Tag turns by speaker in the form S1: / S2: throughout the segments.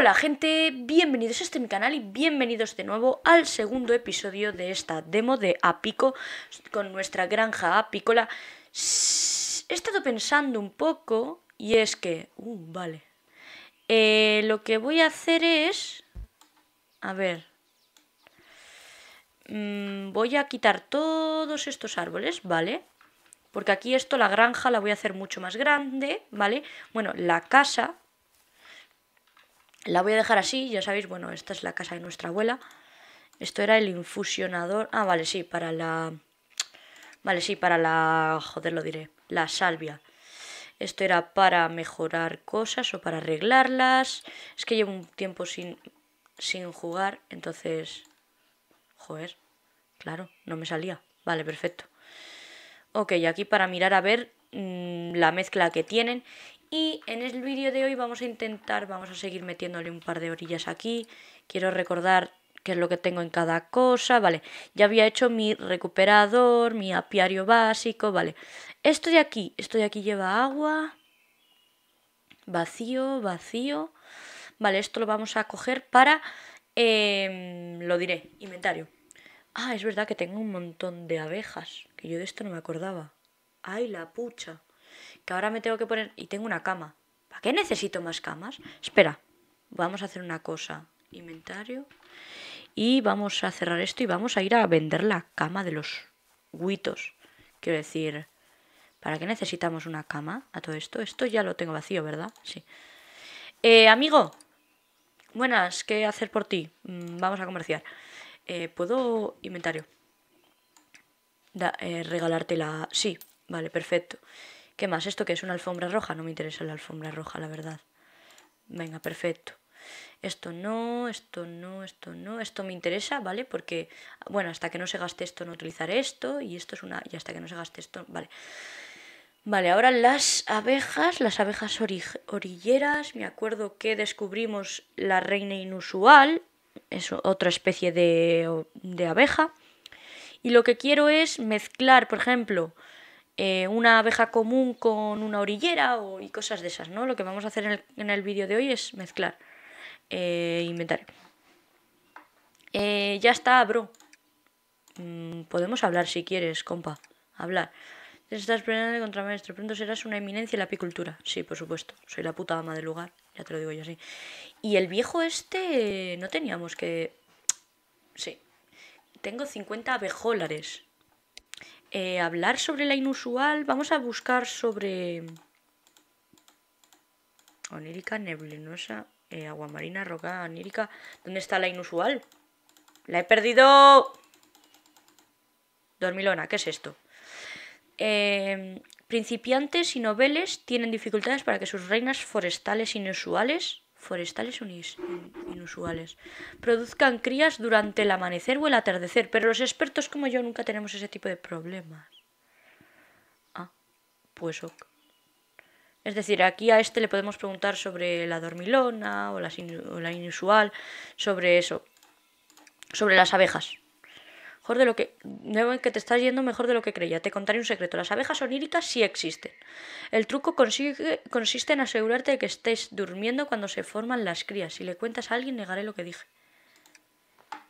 S1: Hola gente, bienvenidos a este mi canal y bienvenidos de nuevo al segundo episodio de esta demo de Apico con nuestra granja apícola. He estado pensando un poco y es que... Uh, vale. Eh, lo que voy a hacer es... A ver. Mm, voy a quitar todos estos árboles, ¿vale? Porque aquí esto, la granja, la voy a hacer mucho más grande, ¿vale? Bueno, la casa, la voy a dejar así, ya sabéis, bueno, esta es la casa de nuestra abuela. Esto era el infusionador... Ah, vale, sí, para la... Vale, sí, para la... Joder, lo diré. La salvia. Esto era para mejorar cosas o para arreglarlas. Es que llevo un tiempo sin, sin jugar, entonces... Joder, claro, no me salía. Vale, perfecto. Ok, aquí para mirar a ver mm, la mezcla que tienen y en el vídeo de hoy vamos a intentar, vamos a seguir metiéndole un par de orillas aquí. Quiero recordar qué es lo que tengo en cada cosa, vale. Ya había hecho mi recuperador, mi apiario básico, vale. Esto de aquí, esto de aquí lleva agua. Vacío, vacío. Vale, esto lo vamos a coger para, em, lo diré, inventario. Ah, es verdad que tengo un montón de abejas, que yo de esto no me acordaba. ¡Ay, la pucha! que ahora me tengo que poner... Y tengo una cama. ¿Para qué necesito más camas? Espera, vamos a hacer una cosa. Inventario. Y vamos a cerrar esto y vamos a ir a vender la cama de los guitos Quiero decir, ¿para qué necesitamos una cama a todo esto? Esto ya lo tengo vacío, ¿verdad? Sí. Eh, amigo, buenas, ¿qué hacer por ti? Mm, vamos a comerciar. Eh, ¿Puedo inventario? Eh, regalarte la. regalártela. Sí, vale, perfecto. ¿Qué más? ¿Esto que es una alfombra roja? No me interesa la alfombra roja, la verdad. Venga, perfecto. Esto no, esto no, esto no. Esto me interesa, ¿vale? Porque, bueno, hasta que no se gaste esto no utilizaré esto. Y esto es una... Y hasta que no se gaste esto... Vale. Vale, ahora las abejas, las abejas orilleras. Me acuerdo que descubrimos la reina inusual. Es otra especie de, de abeja. Y lo que quiero es mezclar, por ejemplo, eh, una abeja común con una orillera o, y cosas de esas, ¿no? Lo que vamos a hacer en el, vídeo de hoy es mezclar E inventar. Eh, ya está, bro. Mm, podemos hablar si quieres, compa. Hablar. Estás planeando el contramaestre. Pronto serás una eminencia en la apicultura. Sí, por supuesto. Soy la puta ama del lugar. Ya te lo digo yo así. Y el viejo este... No teníamos que... Sí. Tengo 50 abejólares. Eh, hablar sobre la inusual. Vamos a buscar sobre... Onírica, neblinosa, eh, agua marina roca, onírica. ¿Dónde está la inusual? ¡La he perdido! Dormilona, ¿qué es esto? Eh, principiantes y noveles tienen dificultades para que sus reinas forestales inusuales forestales inusuales. Produzcan crías durante el amanecer o el atardecer, pero los expertos como yo nunca tenemos ese tipo de problemas. Ah, pues ok. Es decir, aquí a este le podemos preguntar sobre la dormilona o la, o la inusual, sobre eso, sobre las abejas de lo que, que te estás yendo mejor de lo que creía. Te contaré un secreto. Las abejas oníricas sí existen. El truco consiste en asegurarte de que estés durmiendo cuando se forman las crías. Si le cuentas a alguien, negaré lo que dije.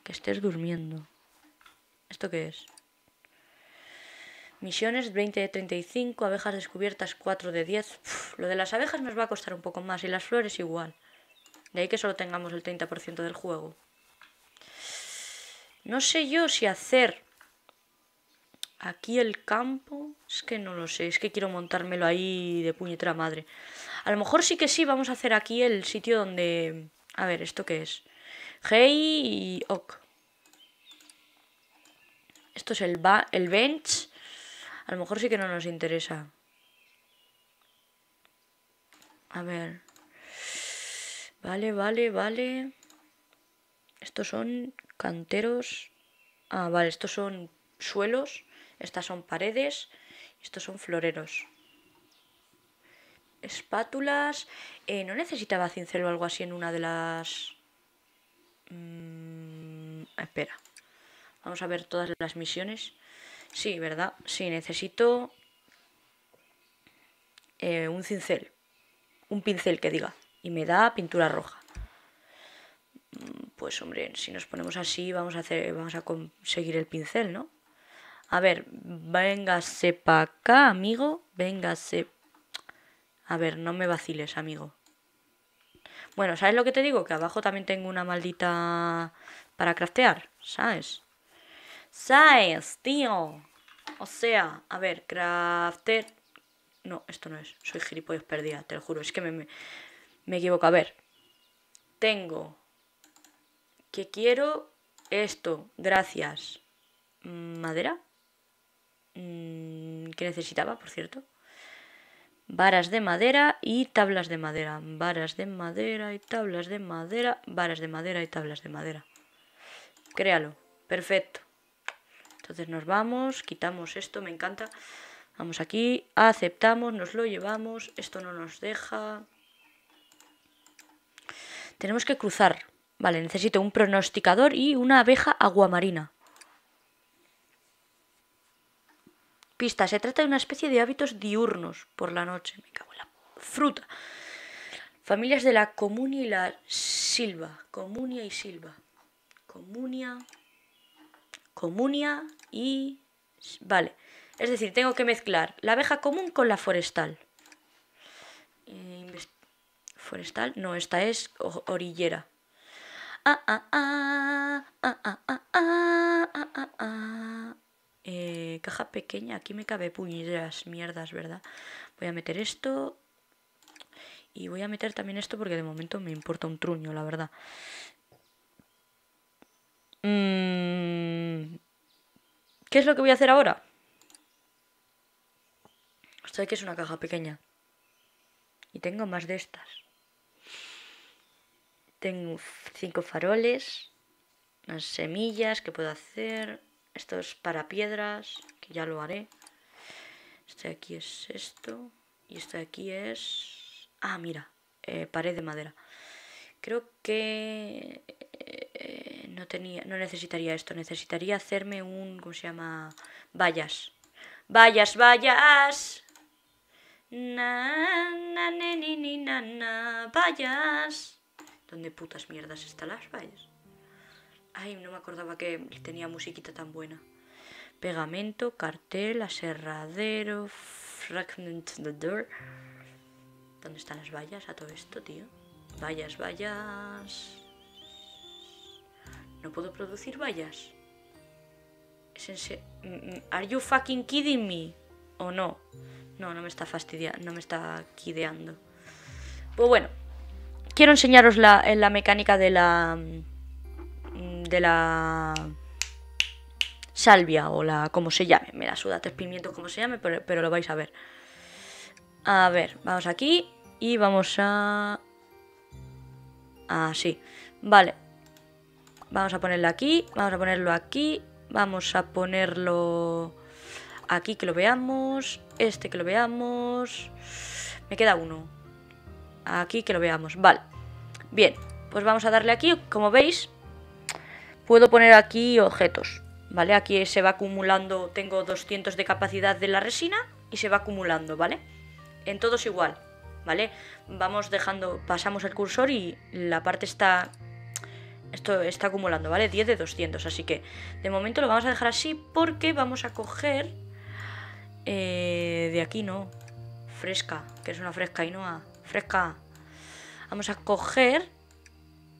S1: Que estés durmiendo. ¿Esto qué es? Misiones 20 de 35, abejas descubiertas 4 de 10. lo de las abejas nos va a costar un poco más y las flores igual. De ahí que solo tengamos el 30% del juego. No sé yo si hacer aquí el campo. Es que no lo sé, es que quiero montármelo ahí de puñetera madre. A lo mejor sí que sí, vamos a hacer aquí el sitio donde... A ver, ¿esto qué es? Hey y Ok. Esto es el, el bench. A lo mejor sí que no nos interesa. A ver. Vale, vale, vale. Estos son Canteros. Ah, vale, estos son suelos, estas son paredes, estos son floreros. Espátulas. Eh, ¿No necesitaba cincel o algo así en una de las... Mm, espera. Vamos a ver todas las misiones. Sí, ¿verdad? Sí, necesito... Eh, un cincel. Un pincel que diga. Y me da pintura roja pues hombre, si nos ponemos así vamos a, hacer, vamos a conseguir el pincel, ¿no? A ver, véngase para acá, amigo, véngase. A ver, no me vaciles, amigo. Bueno, ¿sabes lo que te digo? Que abajo también tengo una maldita para craftear, ¿sabes? ¿Sabes, tío? O sea, a ver, crafter... No, esto no es. Soy gilipollas perdida, te lo juro. Es que me, me equivoco. A ver. Tengo que quiero esto, gracias. Mm, madera. Mm, que necesitaba, por cierto. Varas de madera y tablas de madera. Varas de madera y tablas de madera. Varas de madera y tablas de madera. Créalo. Perfecto. Entonces nos vamos, quitamos esto, me encanta. Vamos aquí, aceptamos, nos lo llevamos. Esto no nos deja. Tenemos que cruzar. Vale, necesito un pronosticador y una abeja aguamarina. Pista, se trata de una especie de hábitos diurnos por la noche. Me cago en la fruta. Familias de la comunia y la silva. Comunia y silva. Comunia. Comunia y... Vale. Es decir, tengo que mezclar la abeja común con la forestal. Eh, forestal, no, esta es orillera. Eh, caja pequeña, aquí me cabe puñeteras mierdas, ¿verdad? Voy a meter esto. Y voy a meter también esto porque de momento me importa un truño, la verdad. Mm. ¿Qué es lo que voy a hacer ahora? Esto de aquí es una caja pequeña. Y tengo más de estas. Tengo cinco faroles, unas semillas que puedo hacer. estos para piedras, que ya lo haré. Este de aquí es esto. Y este de aquí es... Ah, mira, eh, pared de madera. Creo que eh, no, tenía, no necesitaría esto. Necesitaría hacerme un... ¿Cómo se llama? Vallas. Vallas, vallas. Na, na, vallas. ¿Dónde putas mierdas están las vallas? Ay, no me acordaba que tenía musiquita tan buena. Pegamento, cartel, aserradero, fragment the door. ¿Dónde están las vallas a todo esto, tío? Vallas, vallas. No puedo producir vallas. ¿Es mm, mm, ¿Are you fucking kidding me? ¿O no? No, no me está fastidiando, no me está kideando. Pues bueno, quiero enseñaros la, en eh, la mecánica de la... Mm, de la... Salvia o la... como se llame. Me la suda tres pimientos como se llame, pero, pero lo vais a ver. A ver, vamos aquí y vamos a... Así. Vale. Vamos a ponerlo aquí, vamos a ponerlo aquí, vamos a ponerlo aquí que lo veamos, este que lo veamos. Me queda uno. Aquí que lo veamos, vale. Bien, pues vamos a darle aquí, como veis, puedo poner aquí objetos, ¿vale? Aquí se va acumulando, tengo 200 de capacidad de la resina y se va acumulando, ¿vale? En todos igual, ¿vale? Vamos dejando, pasamos el cursor y la parte está... Esto está acumulando, ¿vale? 10 de 200, así que de momento lo vamos a dejar así porque vamos a coger... Eh, de aquí no, fresca, que es una fresca y no a fresca. Vamos a coger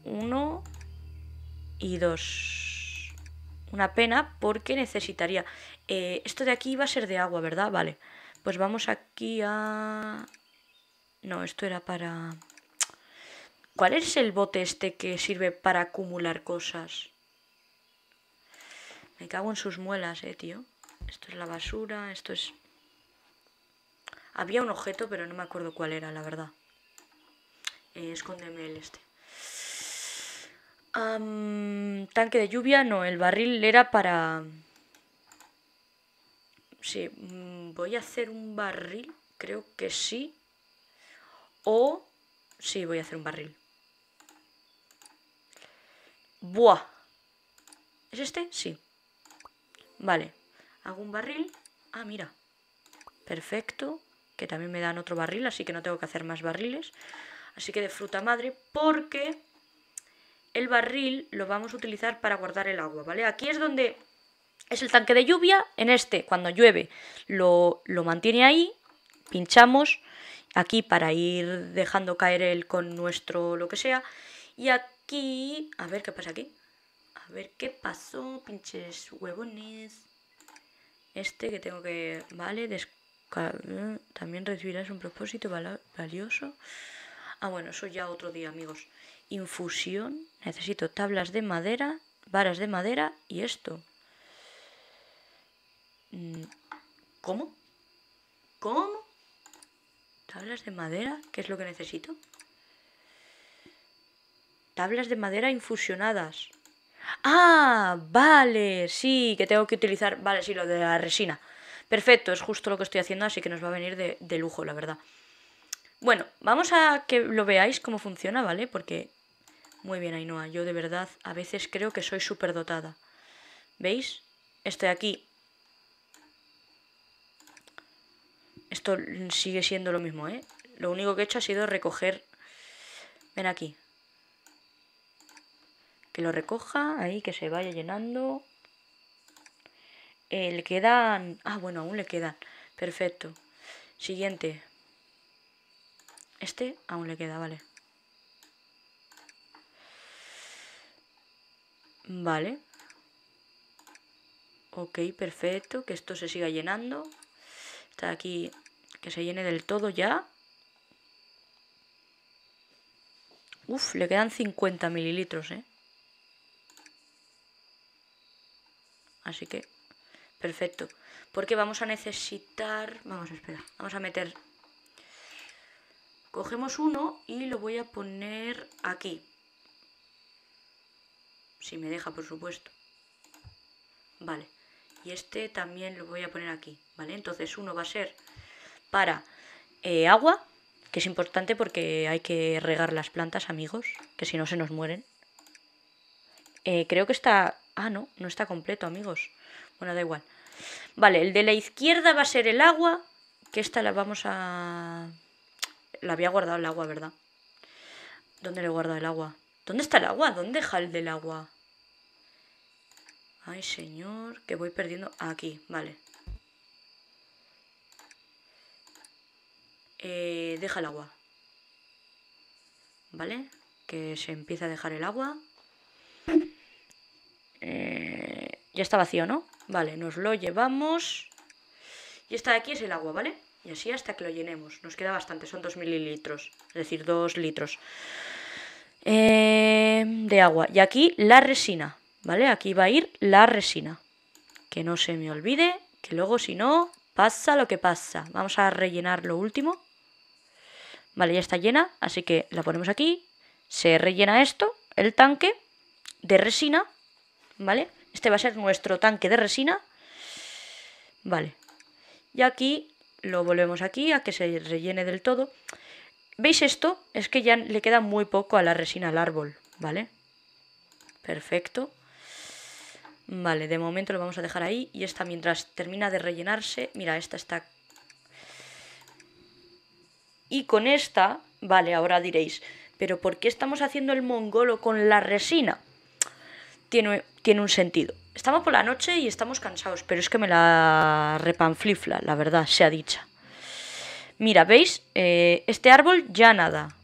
S1: uno y dos. Una pena porque necesitaría... Eh, esto de aquí iba a ser de agua, ¿verdad? Vale. Pues vamos aquí a... No, esto era para... ¿Cuál es el bote este que sirve para acumular cosas? Me cago en sus muelas, eh, tío. Esto es la basura, esto es... Había un objeto, pero no me acuerdo cuál era, la verdad. Eh, escóndeme el este. tanque de lluvia, no, el barril era para... Sí, mm, voy a hacer un barril, creo que sí. O... Sí, voy a hacer un barril. Buah. ¿Es este? Sí. Vale. Hago un barril. Ah, mira. Perfecto. Que también me dan otro barril, así que no tengo que hacer más barriles así que de fruta madre, porque el barril lo vamos a utilizar para guardar el agua, ¿vale? Aquí es donde es el tanque de lluvia, en este, cuando llueve, lo, mantiene ahí, pinchamos aquí para ir dejando caer el con nuestro lo que sea, y aquí, a ver qué pasa aquí, a ver qué pasó, pinches huevones, este que tengo que, vale, eh, también recibirás un propósito valioso, Ah, bueno, eso ya otro día, amigos. Infusión. Necesito tablas de madera, varas de madera y esto. Mm, ¿Cómo? ¿Cómo? ¿Tablas de madera? ¿Qué es lo que necesito? Tablas de madera infusionadas. Ah, vale, sí, que tengo que utilizar... Vale, sí, lo de la resina. Perfecto, es justo lo que estoy haciendo, así que nos va a venir de, de lujo, la verdad. Bueno, vamos a que lo veáis cómo funciona, ¿vale? Porque... Muy bien, Ainhoa. Yo de verdad a veces creo que soy súper dotada. ¿Veis? Estoy aquí. Esto sigue siendo lo mismo, ¿eh? Lo único que he hecho ha sido recoger... Ven aquí. Que lo recoja, ahí, que se vaya llenando. El eh, le quedan... Ah, bueno, aún le quedan. Perfecto. Siguiente. Este aún le queda, vale. Vale. Ok, perfecto. Que esto se siga llenando. Está aquí. Que se llene del todo ya. Uf, le quedan 50 mililitros, ¿eh? Así que... Perfecto. Porque vamos a necesitar... Vamos, a esperar, Vamos a meter Cogemos uno y lo voy a poner aquí. Si me deja, por supuesto. Vale. Y este también lo voy a poner aquí, ¿vale? Entonces uno va a ser para eh, agua, que es importante porque hay que regar las plantas, amigos, que si no se nos mueren. Eh, creo que está... Ah, no, no está completo, amigos. Bueno, da igual. Vale, el de la izquierda va a ser el agua, que esta la vamos a... La había guardado el agua, ¿verdad? ¿Dónde le he guardado el agua? ¿Dónde está el agua? ¿Dónde deja el del agua? Ay, señor, que voy perdiendo... Aquí, vale. Eh, deja el agua. ¿Vale? Que se empieza a dejar el agua. Eh, ya está vacío, ¿no? Vale, nos lo llevamos. Y esta de aquí es el agua, ¿vale? Y así hasta que lo llenemos. Nos queda bastante, son 2 mililitros. Es decir, 2 litros eh, de agua. Y aquí la resina, ¿vale? Aquí va a ir la resina. Que no se me olvide, que luego si no, pasa lo que pasa. Vamos a rellenar lo último. Vale, ya está llena, así que la ponemos aquí. Se rellena esto, el tanque de resina, ¿vale? Este va a ser nuestro tanque de resina. Vale. Y aquí lo volvemos aquí a que se rellene del todo. ¿Veis esto? Es que ya le queda muy poco a la resina al árbol, ¿vale? Perfecto. Vale, de momento lo vamos a dejar ahí y esta mientras termina de rellenarse, mira, esta está... Y con esta, vale, ahora diréis, pero ¿por qué estamos haciendo el mongolo con la resina? tiene, un sentido. Estamos por la noche y estamos cansados, pero es que me la repanflifla, la verdad, sea dicha. Mira, ¿veis? Eh, este árbol ya nada.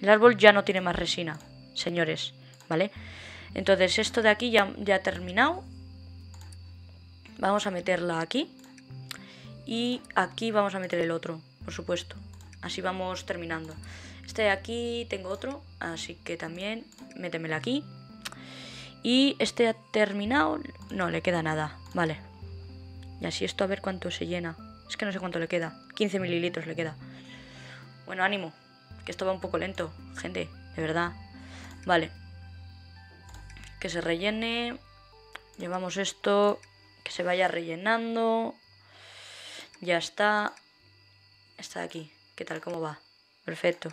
S1: El árbol ya no tiene más resina, señores, ¿vale? Entonces esto de aquí ya, ya ha terminado. Vamos a meterla aquí. Y aquí vamos a meter el otro, por supuesto. Así vamos terminando. Este de aquí tengo otro, así que también métemelo aquí. Y este ha terminado. No, le queda nada. Vale. Y así esto a ver cuánto se llena. Es que no sé cuánto le queda. 15 mililitros le queda. Bueno, ánimo. Que esto va un poco lento, gente. De verdad. Vale. Que se rellene. Llevamos esto. Que se vaya rellenando. Ya está. Está aquí. ¿Qué tal? ¿Cómo va? Perfecto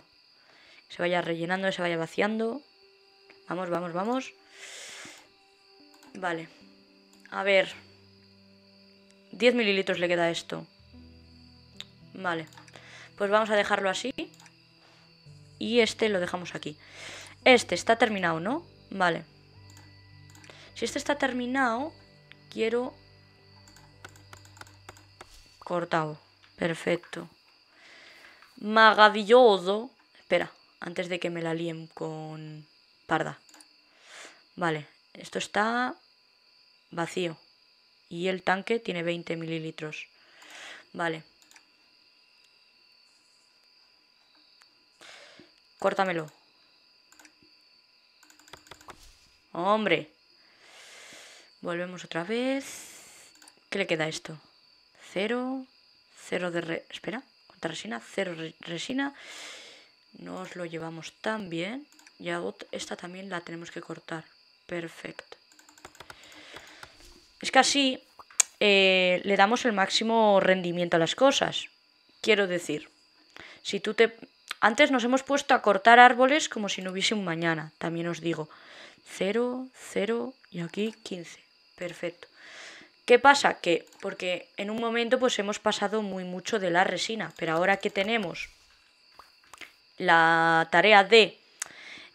S1: se vaya rellenando, se vaya vaciando. Vamos, vamos, vamos. Vale. A ver. 10 mililitros le queda esto. Vale. Pues vamos a dejarlo así. Y este lo dejamos aquí. Este está terminado, ¿no? Vale. Si este está terminado, quiero... Cortado. Perfecto. Maravilloso. Espera. Antes de que me la líen con parda. Vale, esto está vacío. Y el tanque tiene 20 mililitros. Vale. Córtamelo. ¡Hombre! Volvemos otra vez. ¿Qué le queda esto? Cero. Cero de... Re espera. ¿Cuánta resina? Cero resina. No os lo llevamos tan bien. Y esta también la tenemos que cortar. Perfecto. Es que así eh, le damos el máximo rendimiento a las cosas. Quiero decir, si tú te... Antes nos hemos puesto a cortar árboles como si no hubiese un mañana, también os digo. 0, 0 y aquí 15. Perfecto. ¿Qué pasa? Que, porque en un momento pues hemos pasado muy mucho de la resina, pero ahora que tenemos la tarea de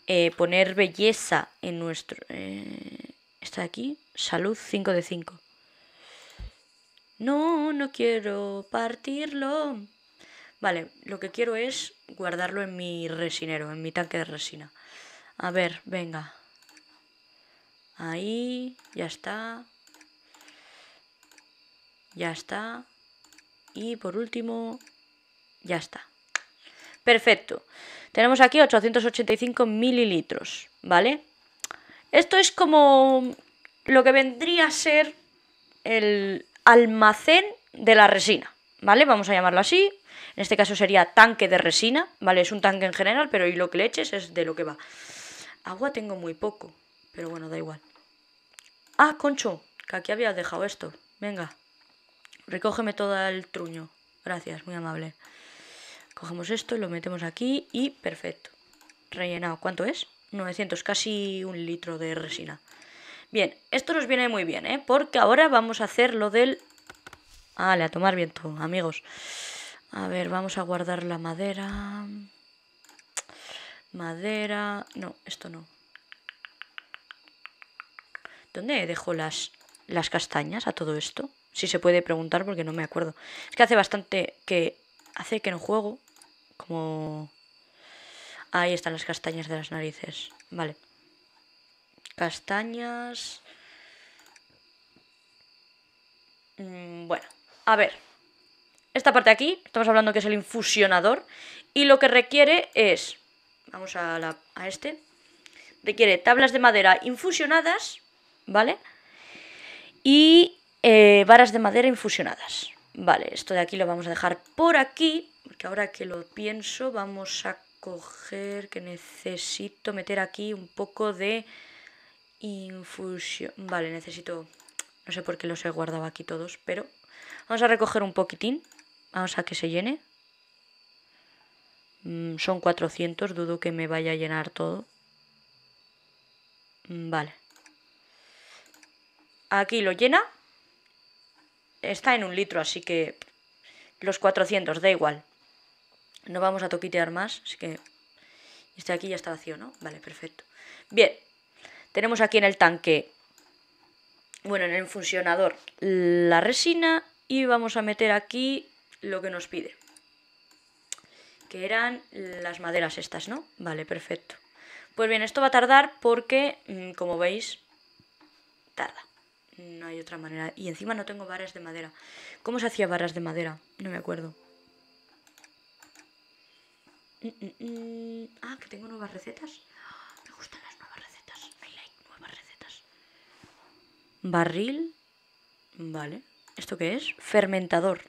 S1: eh, poner belleza en nuestro... Eh, ¿Está aquí? Salud 5 de 5. No, no quiero partirlo. Vale, lo que quiero es guardarlo en mi resinero, en mi tanque de resina. A ver, venga. Ahí, ya está. Ya está. Y por último, ya está. Perfecto. Tenemos aquí 885 mililitros, ¿vale? Esto es como lo que vendría a ser el almacén de la resina, ¿vale? Vamos a llamarlo así. En este caso sería tanque de resina, ¿vale? Es un tanque en general, pero y lo que le eches es de lo que va. Agua tengo muy poco, pero bueno, da igual. Ah, concho, que aquí había dejado esto. Venga, recógeme todo el truño. Gracias, muy amable. Cogemos esto lo metemos aquí y perfecto. Rellenado. ¿Cuánto es? 900, casi un litro de resina. Bien, esto nos viene muy bien, ¿eh? Porque ahora vamos a hacer lo del... Vale, a tomar viento, amigos. A ver, vamos a guardar la madera. Madera... No, esto no. ¿Dónde dejo las, las castañas a todo esto? Si se puede preguntar porque no me acuerdo. Es que hace bastante que... Hace que no juego. Como... Ahí están las castañas de las narices. Vale. Castañas... Mm, bueno, a ver. Esta parte de aquí, estamos hablando que es el infusionador. Y lo que requiere es... Vamos a, a este. Requiere tablas de madera infusionadas, ¿vale? Y eh, varas de madera infusionadas. Vale, esto de aquí lo vamos a dejar por aquí. Porque ahora que lo pienso, vamos a coger que necesito meter aquí un poco de infusión. Vale, necesito... No sé por qué los he guardado aquí todos, pero... Vamos a recoger un poquitín. Vamos a que se llene. Mm, son 400, dudo que me vaya a llenar todo. Mm, vale. Aquí lo llena. Está en un litro, así que... Los 400, da igual. No vamos a toquitear más, así que... Este aquí ya está vacío, ¿no? Vale, perfecto. Bien, tenemos aquí en el tanque... Bueno, en el funcionador la resina y vamos a meter aquí lo que nos pide. Que eran las maderas estas, ¿no? Vale, perfecto. Pues bien, esto va a tardar porque, mm, como veis, tarda. No hay otra manera. Y encima no tengo varas de madera. ¿Cómo se hacía barras de madera? No me acuerdo. Mm, mm, mm. Ah, que tengo nuevas recetas. me gustan las nuevas recetas. I nuevas recetas. Barril. Vale. ¿Esto qué es? Fermentador.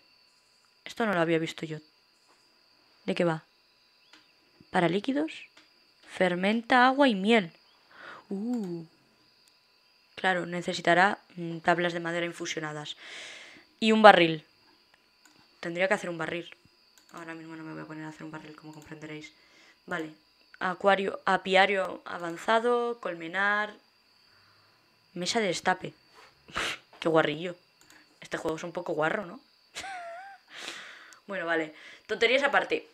S1: Esto no lo había visto yo. ¿De qué va? Para líquidos. Fermenta agua y miel. Uh. Claro, necesitará tablas de madera infusionadas. Y un barril. Tendría que hacer un barril. Ahora mismo no me voy a poner a hacer un barril, como comprenderéis. Vale, acuario, apiario avanzado, colmenar, mesa de destape. Qué guarrillo. Este juego es un poco guarro, ¿no? bueno, vale. Tonterías aparte.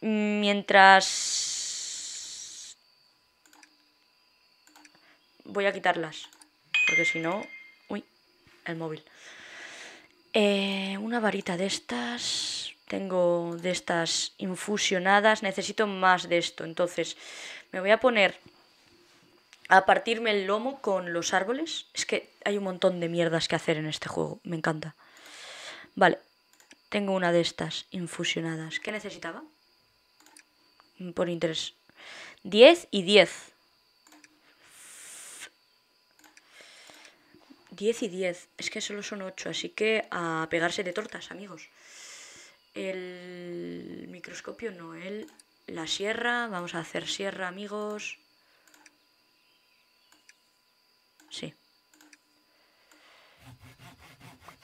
S1: Mientras... Voy a quitarlas. Porque si no... Uy, el móvil. Eh, una varita de estas tengo de estas infusionadas, necesito más de esto. Entonces me voy a poner a partirme el lomo con los árboles. Es que hay un montón de mierdas que hacer en este juego, me encanta. Vale, tengo una de estas infusionadas. ¿Qué necesitaba? Por interés. 10 y 10. 10 y 10. Es que solo son ocho. así que a pegarse de tortas, amigos el microscopio, no, el, la sierra. Vamos a hacer sierra, amigos. Sí.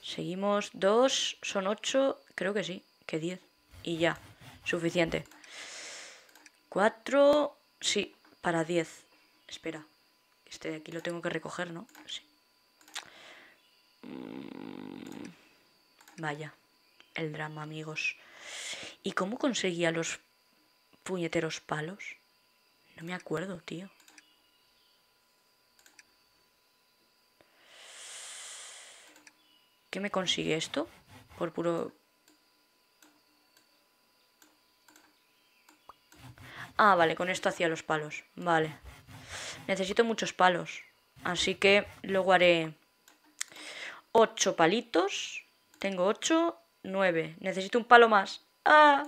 S1: Seguimos. Dos, son ocho, creo que sí, que diez. Y ya, suficiente. Cuatro, sí, para diez. Espera, este de aquí lo tengo que recoger, ¿no? Sí. Mm, vaya el drama, amigos. ¿Y cómo conseguía los puñeteros palos? No me acuerdo, tío. ¿Qué me consigue esto? Por puro... Ah, vale, con esto hacía los palos. Vale. Necesito muchos palos. Así que luego haré... Ocho palitos. Tengo ocho 9. Necesito un palo más. ¡Ah!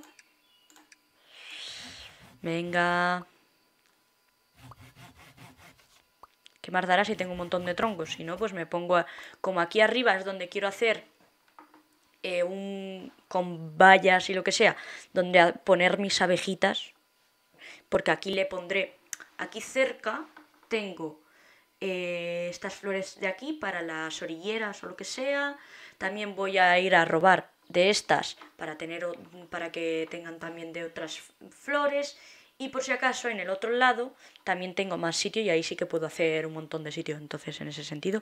S1: Venga. ¿Qué más dará si tengo un montón de troncos? Si no, pues me pongo... Como aquí arriba es donde quiero hacer eh, un... Con vallas y lo que sea. Donde poner mis abejitas. Porque aquí le pondré... Aquí cerca tengo... Eh, estas flores de aquí para las orilleras o lo que sea. También voy a ir a robar de estas para, tener, para que tengan también de otras flores. Y por si acaso en el otro lado también tengo más sitio y ahí sí que puedo hacer un montón de sitio Entonces en ese sentido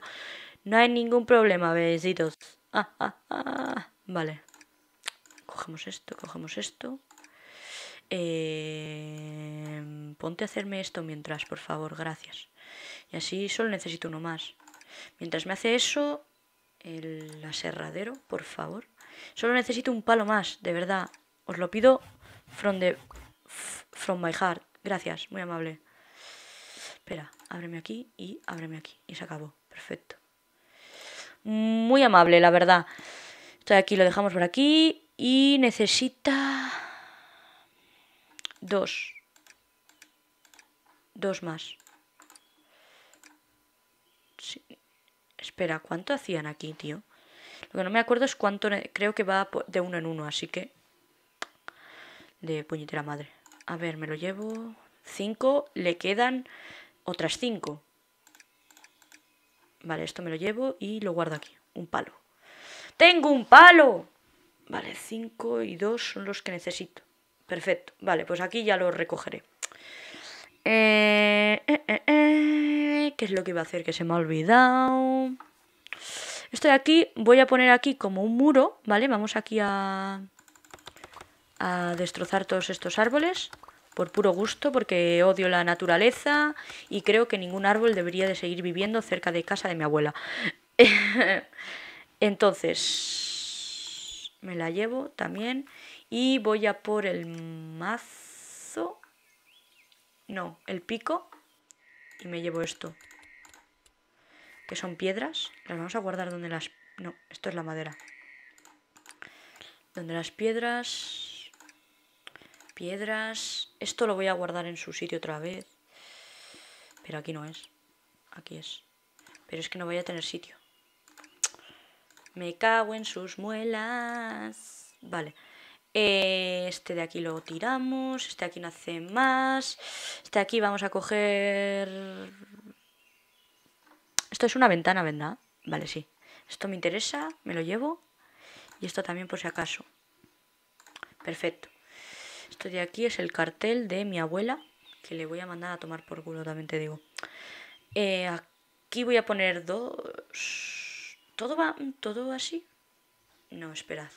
S1: no hay ningún problema, besitos. Ah, ah, ah. Vale. Cogemos esto, cogemos esto. Eh, ponte a hacerme esto mientras, por favor, gracias. Y así solo necesito uno más. Mientras me hace eso, el aserradero, por favor. Solo necesito un palo más, de verdad. Os lo pido from the... From my heart. Gracias, muy amable. Espera, ábreme aquí y ábreme aquí. Y se acabó. Perfecto. Muy amable, la verdad. Esto de aquí lo dejamos por aquí. Y necesita... Dos. Dos más. Espera, ¿cuánto hacían aquí, tío? Lo que no me acuerdo es cuánto... Creo que va de uno en uno, así que... De puñetera madre. A ver, me lo llevo... Cinco, le quedan otras cinco. Vale, esto me lo llevo y lo guardo aquí. Un palo. ¡Tengo un palo! Vale, cinco y dos son los que necesito. Perfecto. Vale, pues aquí ya lo recogeré. Eh, eh, eh, eh ¿Qué es lo que iba a hacer? Que se me ha olvidado. Esto de aquí voy a poner aquí como un muro, ¿vale? Vamos aquí a, a destrozar todos estos árboles por puro gusto, porque odio la naturaleza y creo que ningún árbol debería de seguir viviendo cerca de casa de mi abuela. Entonces, me la llevo también y voy a por el mazo, no, el pico y me llevo esto que son piedras. Las vamos a guardar donde las... No, esto es la madera. Donde las piedras... Piedras... Esto lo voy a guardar en su sitio otra vez. Pero aquí no es. Aquí es. Pero es que no voy a tener sitio. Me cago en sus muelas. Vale. Eh, este de aquí lo tiramos. Este de aquí no hace más. Este de aquí vamos a coger esto es una ventana, ¿verdad? Vale, sí. Esto me interesa, me lo llevo. Y esto también por si acaso. Perfecto. Esto de aquí es el cartel de mi abuela, que le voy a mandar a tomar por culo, también te digo. Eh, aquí voy a poner dos... ¿Todo va todo así? No, esperad.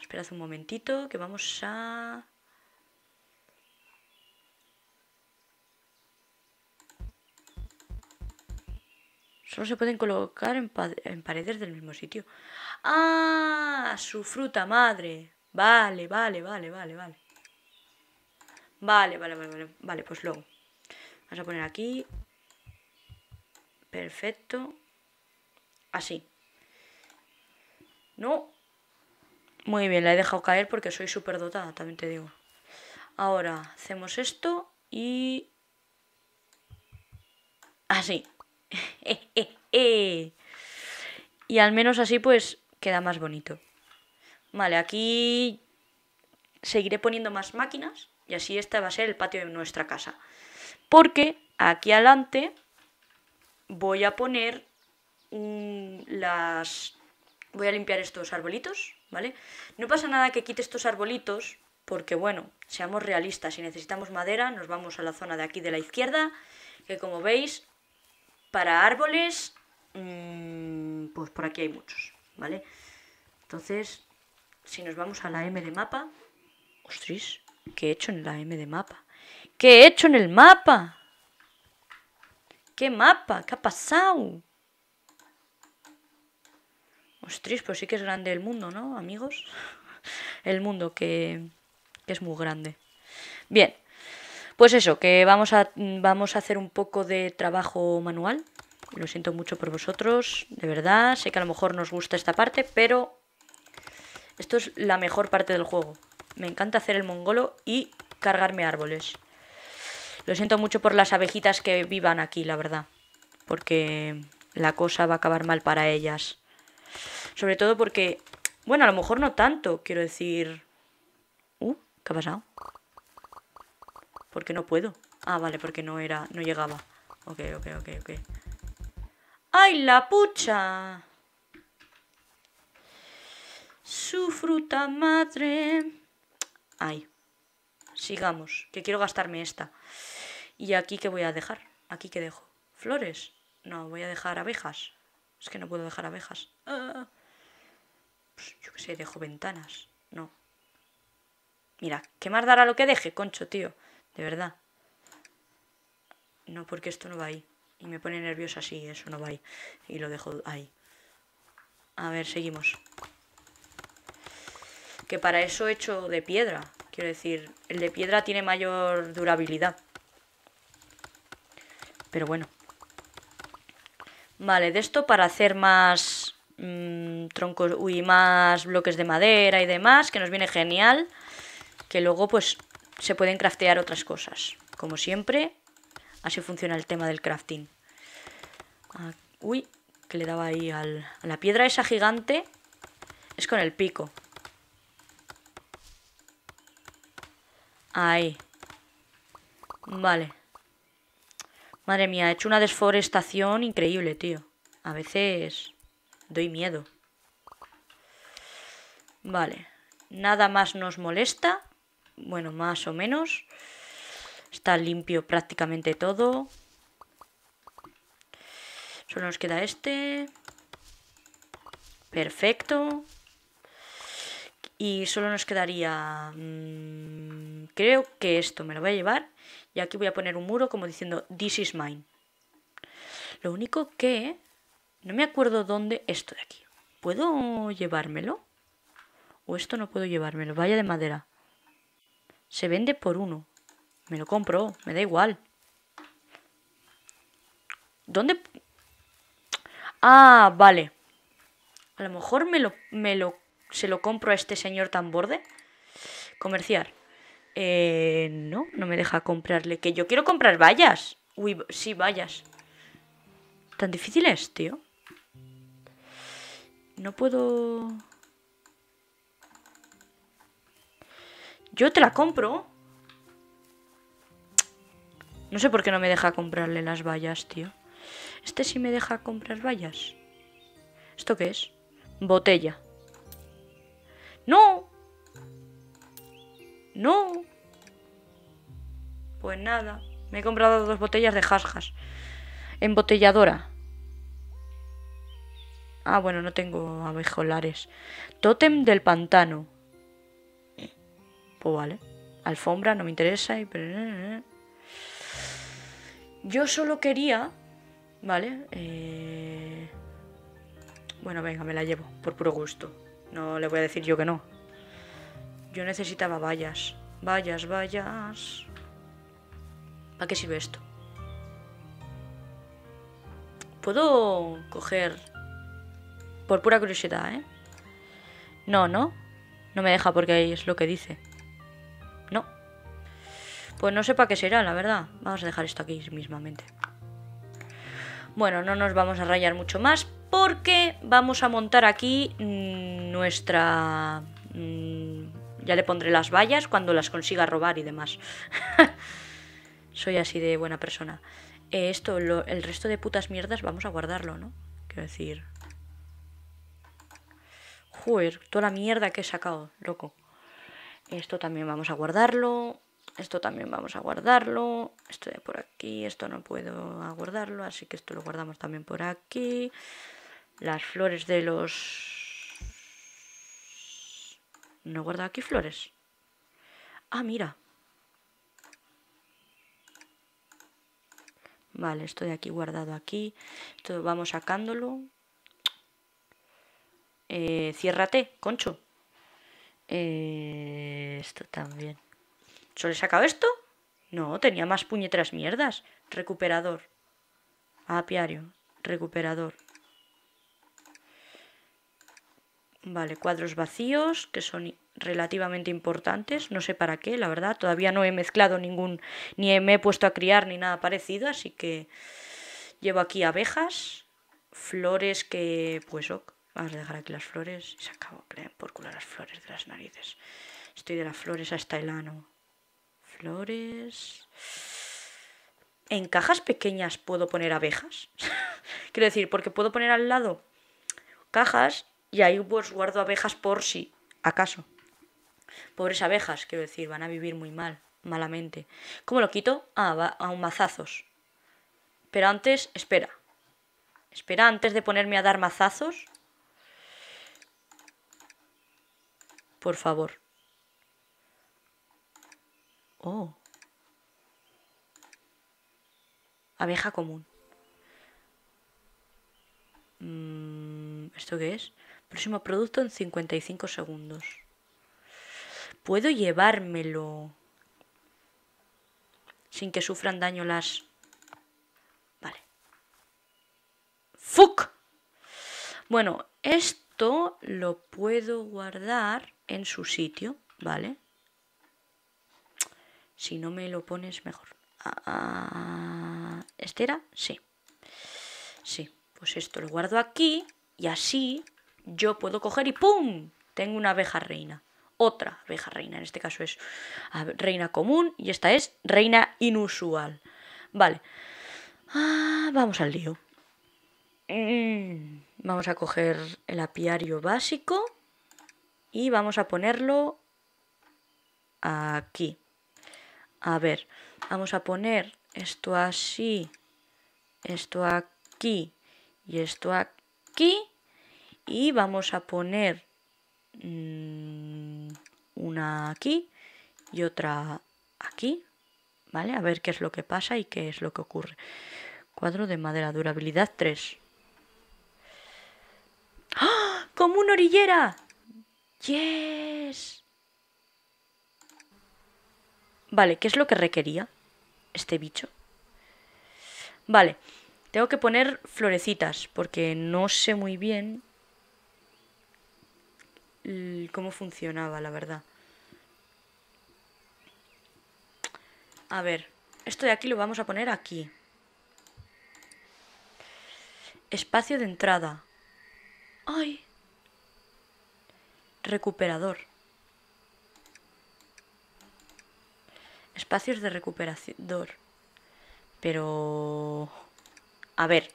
S1: Esperad un momentito, que vamos a... Solo se pueden colocar en, paredes del mismo sitio. ¡Ah! Su fruta madre. Vale, vale, vale, vale, vale. Vale, vale, vale, vale. Vale, pues luego. Vamos a poner aquí. Perfecto. Así. No. Muy bien, la he dejado caer porque soy súper dotada, también te digo. Ahora, hacemos esto y... Así. y al menos así pues queda más bonito. Vale, aquí seguiré poniendo más máquinas y así este va a ser el patio de nuestra casa. Porque aquí adelante voy a poner las... Voy a limpiar estos arbolitos, ¿vale? No pasa nada que quite estos arbolitos porque, bueno, seamos realistas. Si necesitamos madera nos vamos a la zona de aquí de la izquierda que como veis para árboles, mm, pues por aquí hay muchos, ¿vale? Entonces, si nos vamos a la M de mapa... ¡Ostras! ¿Qué he hecho en la M de mapa? ¿Qué he hecho en el mapa? ¿Qué mapa? ¿Qué ha pasado? Ostras, pues sí que es grande el mundo, ¿no, amigos? El mundo que, que es muy grande. Bien, pues eso, que vamos a, vamos a hacer un poco de trabajo manual. Lo siento mucho por vosotros, de verdad. Sé que a lo mejor nos gusta esta parte, pero esto es la mejor parte del juego. Me encanta hacer el mongolo y cargarme árboles. Lo siento mucho por las abejitas que vivan aquí, la verdad. Porque la cosa va a acabar mal para ellas. Sobre todo porque... Bueno, a lo mejor no tanto, quiero decir... Uh, ¿qué ha pasado? Porque no puedo. Ah, vale, porque no era, no llegaba. Ok, ok, ok, ok. ¡Ay, la pucha! Su fruta madre. Ay. Sigamos, que quiero gastarme esta. ¿Y aquí qué voy a dejar? ¿Aquí qué dejo? ¿Flores? No, voy a dejar abejas. Es que no puedo dejar abejas. Ah. Pues, yo qué sé, dejo ventanas. No. Mira, ¿qué más dará lo que deje, concho, tío? De verdad. No, porque esto no va ahí. Y me pone nerviosa así, eso no va ahí. Y lo dejo ahí. A ver, seguimos. Que para eso he hecho de piedra. Quiero decir, el de piedra tiene mayor durabilidad. Pero bueno. Vale, de esto para hacer más mm, troncos, uy, más bloques de madera y demás, que nos viene genial. Que luego pues se pueden craftear otras cosas. Como siempre, así funciona el tema del crafting. Ah, uy, que le daba ahí a la piedra esa gigante. Es con el pico. Ahí. Vale. Madre mía, he hecho una desforestación increíble, tío. A veces doy miedo. Vale. Nada más nos molesta bueno, más o menos. Está limpio prácticamente todo. Solo nos queda este. Perfecto. Y solo nos quedaría... Mm, creo que esto me lo voy a llevar. Y aquí voy a poner un muro como diciendo, this is mine. Lo único que... No me acuerdo dónde esto de aquí. ¿Puedo llevármelo? ¿O esto no puedo llevármelo? Vaya de madera. Se vende por uno. Me lo compro, me da igual. ¿Dónde? Ah, vale. A lo mejor me lo, me lo, se lo compro a este señor tan borde. Comerciar. Eh, no, no me deja comprarle. Que yo quiero comprar vallas. Uy, sí, vallas. Tan difícil es, tío. No puedo... Yo te la compro. No sé por qué no me deja comprarle las vallas, tío. Este sí me deja comprar vallas. ¿Esto qué es? Botella. ¡No! ¡No! Pues nada. Me he comprado dos botellas de jasjas. Embotelladora. Ah, bueno, no tengo abejolares. Tótem del pantano. Pues vale. Alfombra, no me interesa. Eh, eh, eh. Yo solo quería... ¿Vale? Bueno, venga, me la llevo, por puro gusto. No le voy a decir yo que no. Yo necesitaba vallas. Vallas, vallas. ¿Para qué sirve esto? ¿Puedo coger... Por pura curiosidad, ¿eh? No, ¿no? No me deja porque ahí es lo que dice. Pues no sé para qué será, la verdad. Vamos a dejar esto aquí mismamente. Bueno, no nos vamos a rayar mucho más porque vamos a montar aquí mm, nuestra... Mm, ya le pondré las vallas cuando las consiga robar y demás. Soy así de buena persona. Eh, esto, el resto de putas mierdas vamos a guardarlo, ¿no? Quiero decir... Joder, toda la mierda que he sacado, loco. Esto también vamos a guardarlo. Esto también vamos a guardarlo. Esto de por aquí, esto no puedo guardarlo, así que esto lo guardamos también por aquí. Las flores de los... ¿No guarda aquí flores? Ah, mira. Vale, esto de aquí guardado aquí. Esto vamos sacándolo. Eh, ciérrate, concho. Eh, esto también. ¿Solo he sacado esto? No, tenía más puñetras mierdas. Recuperador. Apiario. Recuperador. Vale, cuadros vacíos, que son relativamente importantes. No sé para qué, la verdad. Todavía no he mezclado ningún... Ni me he puesto a criar ni nada parecido, así que... Llevo aquí abejas, flores que... Pues ok. Vamos a dejar aquí las flores y se acabó. Por culo las flores de las narices. Estoy de las flores hasta el ano. Flores. ¿En cajas pequeñas puedo poner abejas? Quiero decir, porque puedo poner al lado cajas y ahí pues guardo abejas por si acaso. Pobres abejas, quiero decir, van a vivir muy mal, malamente. ¿Cómo lo quito? Ah, va a un mazazos. Pero antes, espera. Espera, antes de ponerme a dar mazazos. Por favor. Oh. Abeja común. Mm, ¿Esto qué es? Próximo producto en 55 segundos. Puedo llevármelo. Sin que sufran daño las... Vale. ¡Fuck! Bueno, esto lo puedo guardar en su sitio, ¿vale? Si no me lo pones, mejor. Ah, ah, Estera, ¿Este Sí. Sí, pues esto lo guardo aquí y así yo puedo coger y ¡pum! Tengo una abeja reina. Otra abeja reina, en este caso es reina común y esta es reina inusual. Vale. Ah, vamos al lío. Mm, vamos a coger el apiario básico y vamos a ponerlo aquí. A ver, vamos a poner esto así, esto aquí y esto aquí. Y vamos a poner mm, una aquí y otra aquí. ¿Vale? A ver qué es lo que pasa y qué es lo que ocurre. Cuadro de madera, durabilidad 3. ¡Ah! ¡Como una orillera! ¡Yes! Vale, ¿qué es lo que requería este bicho? Vale, tengo que poner florecitas, porque no sé muy bien cómo funcionaba, la verdad. A ver, esto de aquí lo vamos a poner aquí. Espacio de entrada. ¡Ay! Recuperador. Espacios de recuperador. Pero... A ver.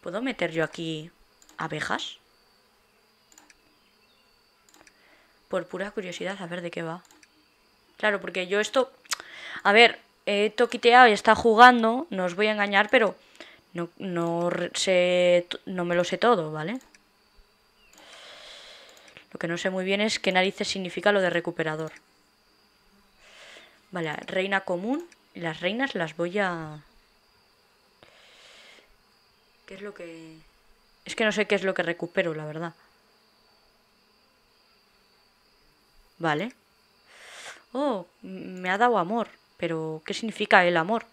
S1: ¿Puedo meter yo aquí abejas? Por pura curiosidad, a ver de qué va. Claro, porque yo esto... A ver, he toquiteado y está jugando, no os voy a engañar, pero no, sé, no me lo sé todo, ¿vale? Lo que no sé muy bien es qué narices significa lo de recuperador. Vale, reina común. Las reinas las voy a... ¿Qué es lo que...? Es que no sé qué es lo que recupero, la verdad. Vale. Oh, me ha dado amor. Pero, ¿qué significa el amor?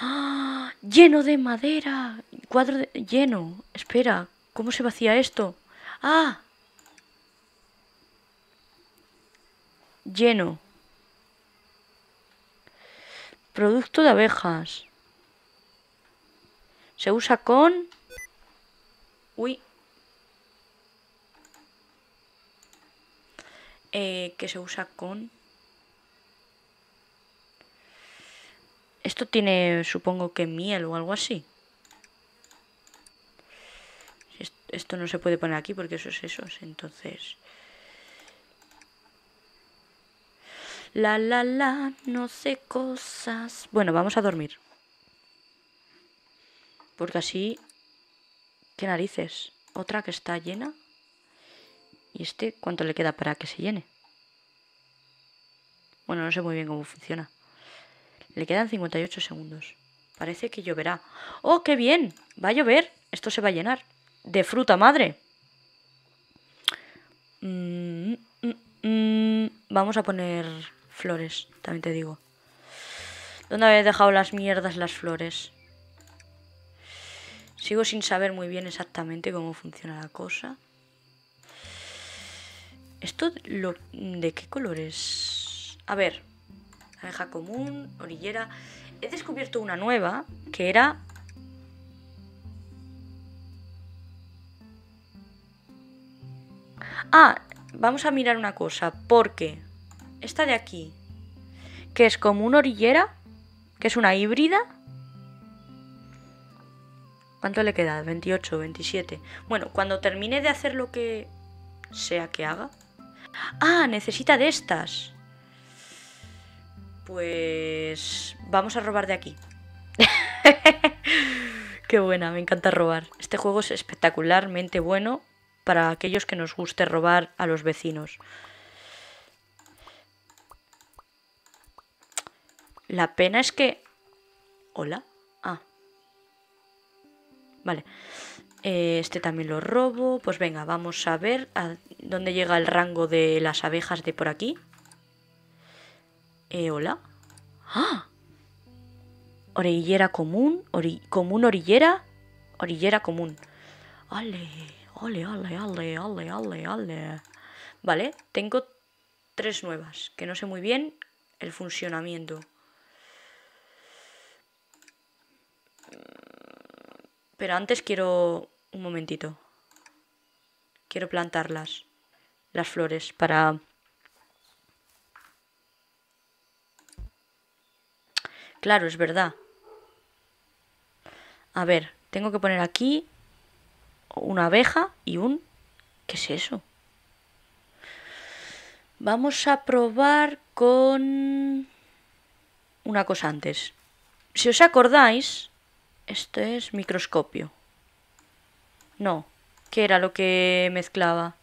S1: ¡Ah! ¡Lleno de madera! Cuadro lleno. Espera, ¿cómo se vacía esto? ¡Ah! Lleno. Producto de abejas. Se usa con... Uy. Eh, que se usa con... Esto tiene, supongo que miel o algo así. Esto no se puede poner aquí porque eso es eso, entonces... La, la, la, no sé cosas. Bueno, vamos a dormir. Porque así... ¿Qué narices? Otra que está llena. ¿Y este cuánto le queda para que se llene? Bueno, no sé muy bien cómo funciona. Le quedan 58 segundos. Parece que lloverá. ¡Oh, qué bien! Va a llover. Esto se va a llenar. De fruta madre. Mm, mm, mm, vamos a poner flores, también te digo. ¿Dónde habéis dejado las mierdas las flores? Sigo sin saber muy bien exactamente cómo funciona la cosa. ¿Esto lo, de qué color es? A ver, abeja común, orillera. He descubierto una nueva que era... Ah, vamos a mirar una cosa, porque esta de aquí, que es como una orillera, que es una híbrida. ¿Cuánto le queda? 28, 27. Bueno, cuando termine de hacer lo que sea que haga. Ah, necesita de estas. Pues vamos a robar de aquí. Qué buena, me encanta robar. Este juego es espectacularmente bueno para aquellos que nos guste robar a los vecinos. La pena es que... ¿Hola? Ah. Vale. Eh, este también lo robo. Pues venga, vamos a ver a dónde llega el rango de las abejas de por aquí. Eh, ¿Hola? ¡Ah! Orillera común, común orillera, orillera común. ¡Ale, ale, ale, ale, ale, ale! Vale, tengo tres nuevas, que no sé muy bien el funcionamiento. Pero antes quiero... Un momentito. Quiero plantarlas. Las flores para... Claro, es verdad. A ver, tengo que poner aquí una abeja y un... ¿Qué es eso? Vamos a probar con... Una cosa antes. Si os acordáis, ¿Esto es microscopio. No. ¿Qué era lo que mezclaba?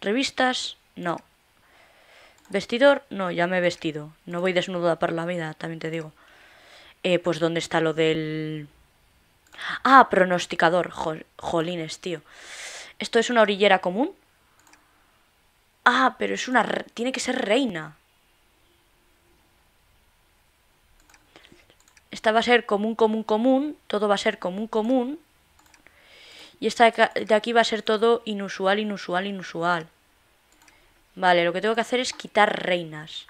S1: ¿Revistas? No. ¿Vestidor? No, ya me he vestido. No voy desnuda para la vida, también te digo. Eh, pues ¿dónde está lo del...? Ah, pronosticador. jolines, tío. ¿Esto es una orillera común? Ah, pero es una... Tiene que ser reina. Esta va a ser común, común, común. Todo va a ser común, común. Y esta de aquí va a ser todo inusual, inusual, inusual. Vale, lo que tengo que hacer es quitar reinas.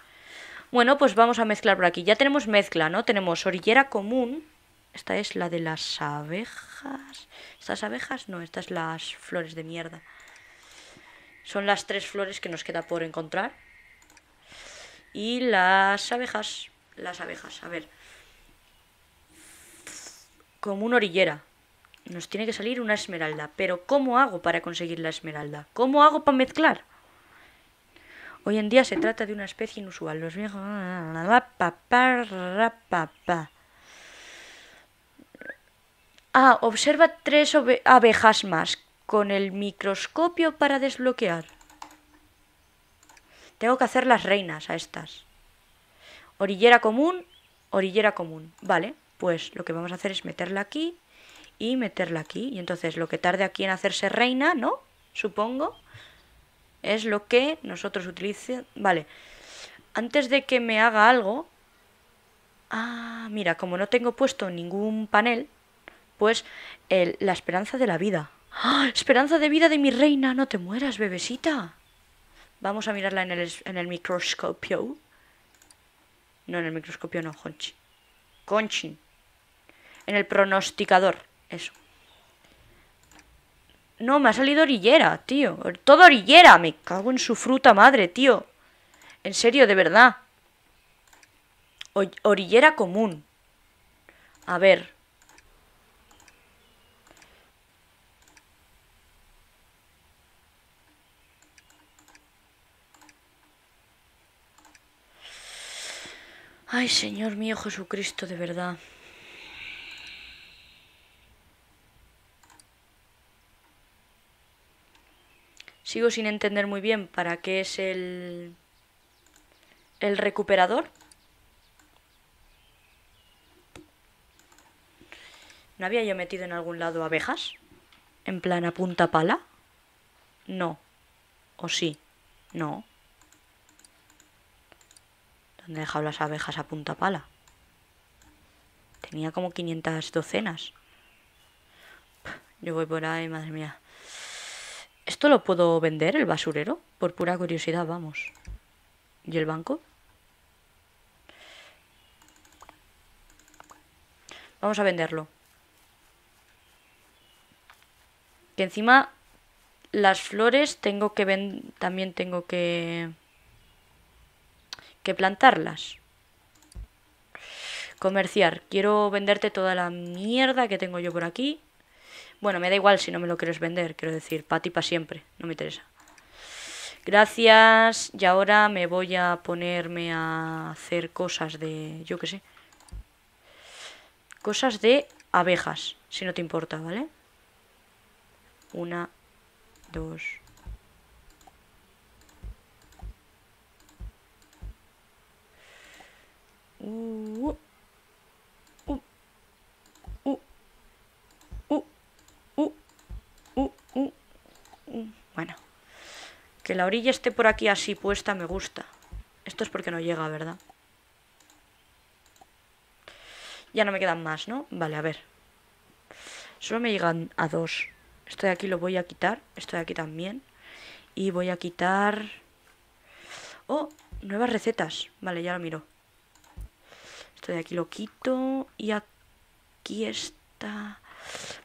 S1: Bueno, pues vamos a mezclar por aquí. Ya tenemos mezcla, ¿no? Tenemos orillera común. Esta es la de las abejas. ¿Estas abejas? No, estas las flores de mierda. Son las tres flores que nos queda por encontrar. Y las abejas. Las abejas, a ver como una orillera. Nos tiene que salir una esmeralda. Pero ¿cómo hago para conseguir la esmeralda? ¿Cómo hago para mezclar? Hoy en día se trata de una especie inusual. Los viejos... Ah, observa tres abejas más con el microscopio para desbloquear. Tengo que hacer las reinas a estas. Orillera común, orillera común. Vale pues lo que vamos a hacer es meterla aquí y meterla aquí. Y entonces lo que tarde aquí en hacerse reina, ¿no? Supongo, es lo que nosotros utilicemos. Vale, antes de que me haga algo... Ah, mira, como no tengo puesto ningún panel, pues la esperanza de la vida. ¡Ah! Esperanza de vida de mi reina, no te mueras, bebesita. Vamos a mirarla en el, en el microscopio. No, en el microscopio no, conchi Conchi. En el pronosticador, eso. No, me ha salido orillera, tío. Todo orillera. Me cago en su fruta madre, tío. En serio, de verdad. orillera común. A ver. Ay, Señor mío Jesucristo, de verdad. Sigo sin entender muy bien para qué es el... El recuperador. ¿No había yo metido en algún lado abejas? ¿En plan a punta pala? No. ¿O sí? No. ¿Dónde he dejado las abejas a punta pala? Tenía como 500 docenas. Yo voy por ahí, madre mía. ¿Esto lo puedo vender, el basurero? Por pura curiosidad, vamos. ¿Y el banco? Vamos a venderlo. Que encima las flores tengo que ven también tengo que que plantarlas. Comerciar. Quiero venderte toda la mierda que tengo yo por aquí. Bueno, me da igual si no me lo quieres vender, quiero decir, para ti para siempre, no me interesa. Gracias, y ahora me voy a ponerme a hacer cosas de, yo qué sé. Cosas de abejas, si no te importa, ¿vale? Una, dos... Uh. uh. Bueno, que la orilla esté por aquí así puesta me gusta. Esto es porque no llega, ¿verdad? Ya no me quedan más, ¿no? Vale, a ver. Solo me llegan a dos. Esto de aquí lo voy a quitar. Esto de aquí también. Y voy a quitar... Oh, nuevas recetas. Vale, ya lo miro. Esto de aquí lo quito. Y aquí está...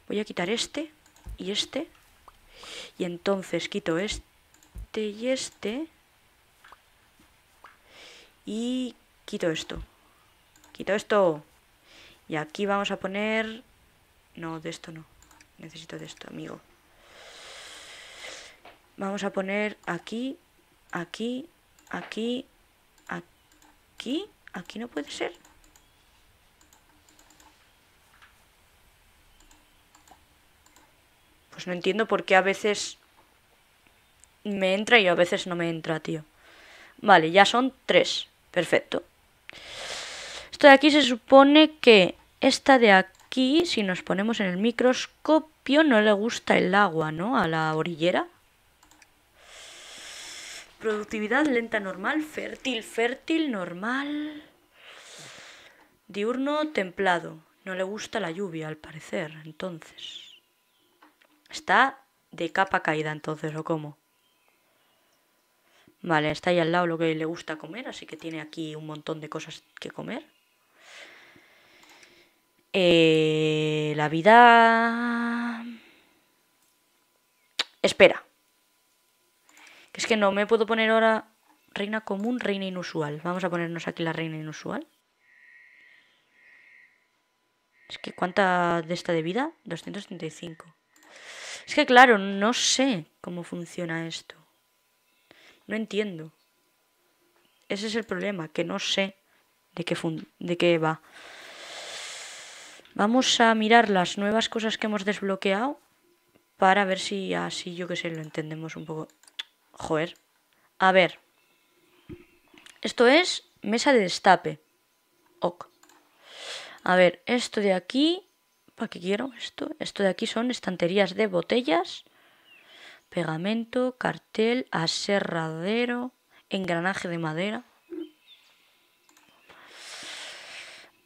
S1: Voy a quitar este y este. Y entonces quito este y este. Y quito esto. Quito esto. Y aquí vamos a poner... No, de esto no. Necesito de esto, amigo. Vamos a poner aquí, aquí, aquí, aquí. Aquí no puede ser. no entiendo por qué a veces me entra y a veces no me entra, tío. Vale, ya son tres. Perfecto. Esto de aquí se supone que esta de aquí, si nos ponemos en el microscopio, no le gusta el agua, ¿no? A la orillera. Productividad lenta normal, fértil, fértil, normal. Diurno templado. No le gusta la lluvia, al parecer, entonces. Está de capa caída entonces, ¿o cómo? Vale, está ahí al lado lo que le gusta comer, así que tiene aquí un montón de cosas que comer. Eh, la vida... Espera. es que no me puedo poner ahora reina común, reina inusual. Vamos a ponernos aquí la reina inusual. Es que cuánta de esta de vida? 235. Es que claro, no sé cómo funciona esto. No entiendo. Ese es el problema, que no sé de qué, de qué va. Vamos a mirar las nuevas cosas que hemos desbloqueado para ver si así, yo que sé, lo entendemos un poco. Joder. A ver. Esto es mesa de destape. Ok. A ver, esto de aquí ¿Para qué quiero esto? Esto de aquí son estanterías de botellas, pegamento, cartel, aserradero, engranaje de madera.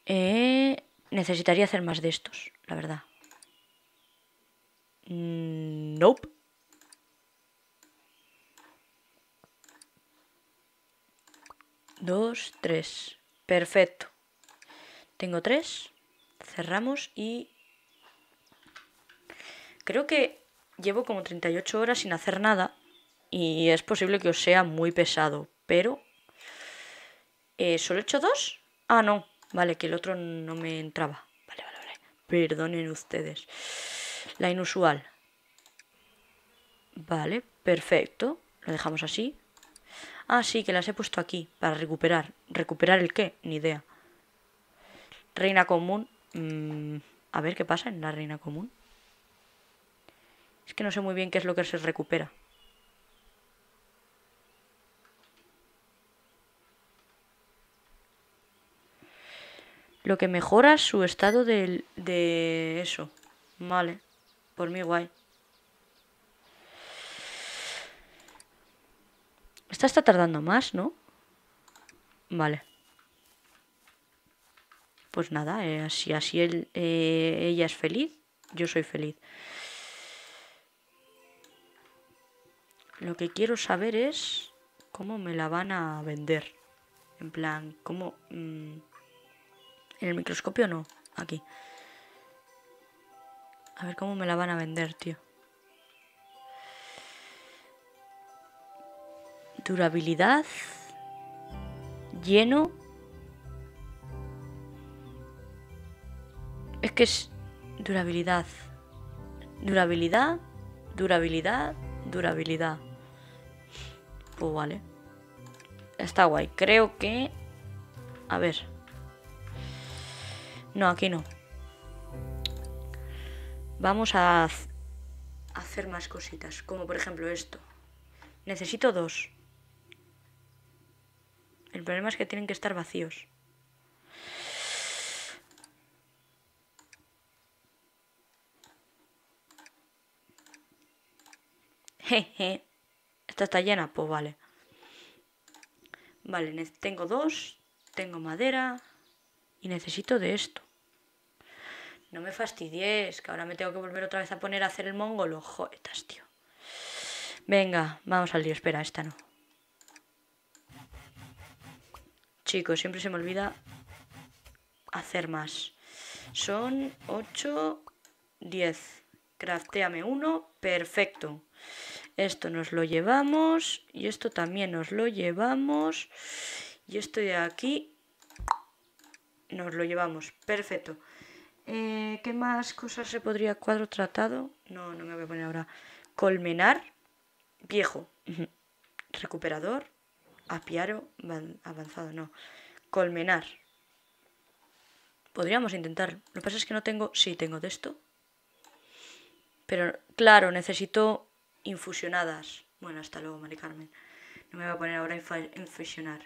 S1: Eh, necesitaría hacer más de estos, la verdad. Mm, nope. Dos, tres. Perfecto. Tengo tres. Cerramos y Creo que llevo como 38 horas sin hacer nada y es posible que os sea muy pesado, pero... Eh, ¿Solo he hecho dos? Ah, no. Vale, que el otro no me entraba. Vale, vale, vale. Perdonen ustedes. La inusual. Vale, perfecto. Lo dejamos así. Ah, sí, que las he puesto aquí para recuperar. ¿Recuperar el qué? Ni idea. Reina común. Mm, a ver qué pasa en la reina común. Es que no sé muy bien qué es lo que se recupera. Lo que mejora su estado de, de eso. Vale. Por mí guay. Esta está tardando más, ¿no? Vale. Pues nada, eh, así, así eh, ella es feliz, yo soy feliz. Lo que quiero saber es cómo me la van a vender. En plan, cómo... Mm, en el microscopio no, aquí. A ver cómo me la van a vender, tío. Durabilidad. Lleno. Es que es durabilidad. Durabilidad, durabilidad, durabilidad. Pues vale. Está guay. Creo que... A ver. No, aquí no. Vamos a hacer más cositas. Como por ejemplo esto. Necesito dos. El problema es que tienen que estar vacíos. Jeje está llena, pues vale. Vale, tengo dos, tengo madera y necesito de esto. No me fastidies, que ahora me tengo que volver otra vez a poner a hacer el mongolo. Joetas, tío. Venga, vamos al lío. Espera, esta no. Chicos, siempre se me olvida hacer más. Son 8, 10. Craftéame uno. Perfecto. Esto nos lo llevamos. Y esto también nos lo llevamos. Y esto de aquí nos lo llevamos. Perfecto. Eh, ¿Qué más cosas se podría cuadro tratado? No, no me voy a poner ahora. Colmenar. Viejo. Recuperador. Apiaro. Avanzado, no. Colmenar. Podríamos intentar. Lo que pasa es que no tengo... Sí, tengo de esto. Pero, claro, necesito infusionadas. Bueno, hasta luego, Mari Carmen. No me voy a poner ahora a infusionar.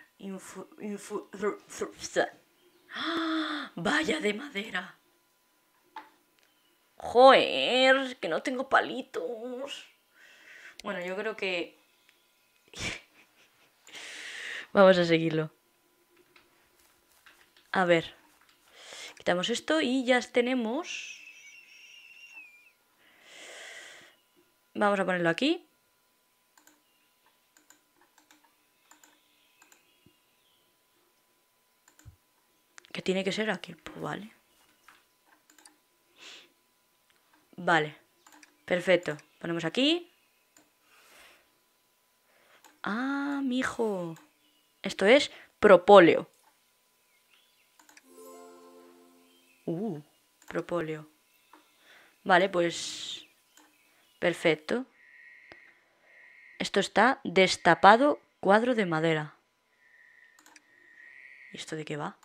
S1: ¡Ah! ¡Vaya de madera! ¡Joder! Que no tengo palitos. Bueno, yo creo que... Vamos a seguirlo. A ver. Quitamos esto y ya tenemos... Vamos a ponerlo aquí. Que tiene que ser aquí. Pues vale. Vale. Perfecto. Ponemos aquí. Ah, mijo. Esto es propóleo. Uh, propóleo. Vale, pues Perfecto. Esto está destapado cuadro de madera. ¿Y esto de qué va?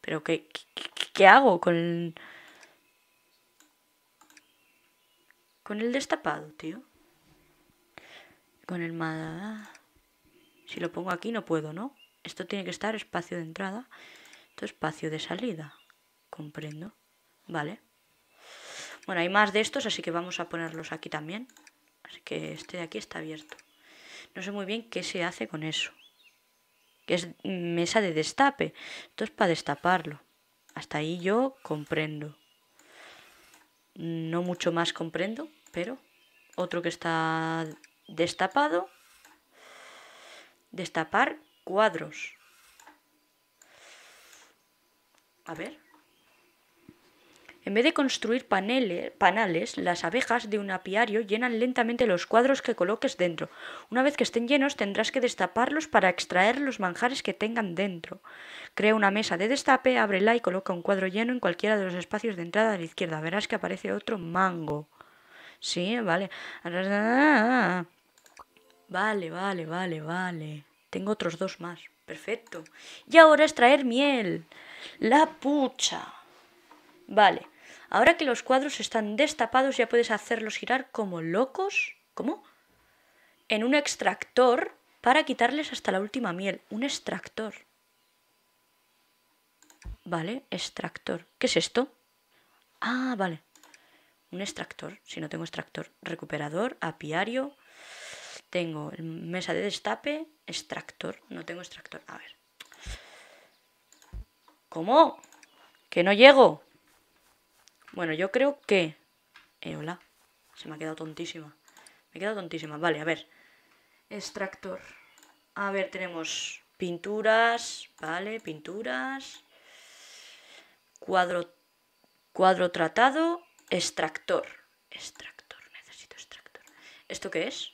S1: ¿Pero qué, qué, hago con el... Con el destapado, tío? Con el madera... Si lo pongo aquí no puedo, ¿no? Esto tiene que estar espacio de entrada. Esto espacio de salida. Comprendo. Vale. Bueno, hay más de estos, así que vamos a ponerlos aquí también. Así que este de aquí está abierto. No sé muy bien qué se hace con eso. Que es mesa de destape. Esto es para destaparlo. Hasta ahí yo comprendo. No mucho más comprendo, pero... Otro que está destapado. Destapar cuadros. A ver. En vez de construir paneles, panales, las abejas de un apiario llenan lentamente los cuadros que coloques dentro. Una vez que estén llenos tendrás que destaparlos para extraer los manjares que tengan dentro. Crea una mesa de destape, ábrela y coloca un cuadro lleno en cualquiera de los espacios de entrada a la izquierda. Verás que aparece otro mango. Sí, vale. Vale, vale, vale, vale. Tengo otros dos más. Perfecto. Y ahora extraer miel. La pucha. Vale. Ahora que los cuadros están destapados ya puedes hacerlos girar como locos. ¿Cómo? En un extractor para quitarles hasta la última miel. Un extractor. Vale, extractor. ¿Qué es esto? Ah, vale. Un extractor, si no tengo extractor. Recuperador, apiario. Tengo mesa de destape, extractor. No tengo extractor. A ver. ¿Cómo? Que no llego. Bueno, yo creo que... Eh, hola. Se me ha quedado tontísima. Me he quedado tontísima. Vale, a ver. Extractor. A ver, tenemos pinturas, vale, pinturas, cuadro, cuadro tratado, extractor, extractor, necesito extractor. ¿Esto qué es?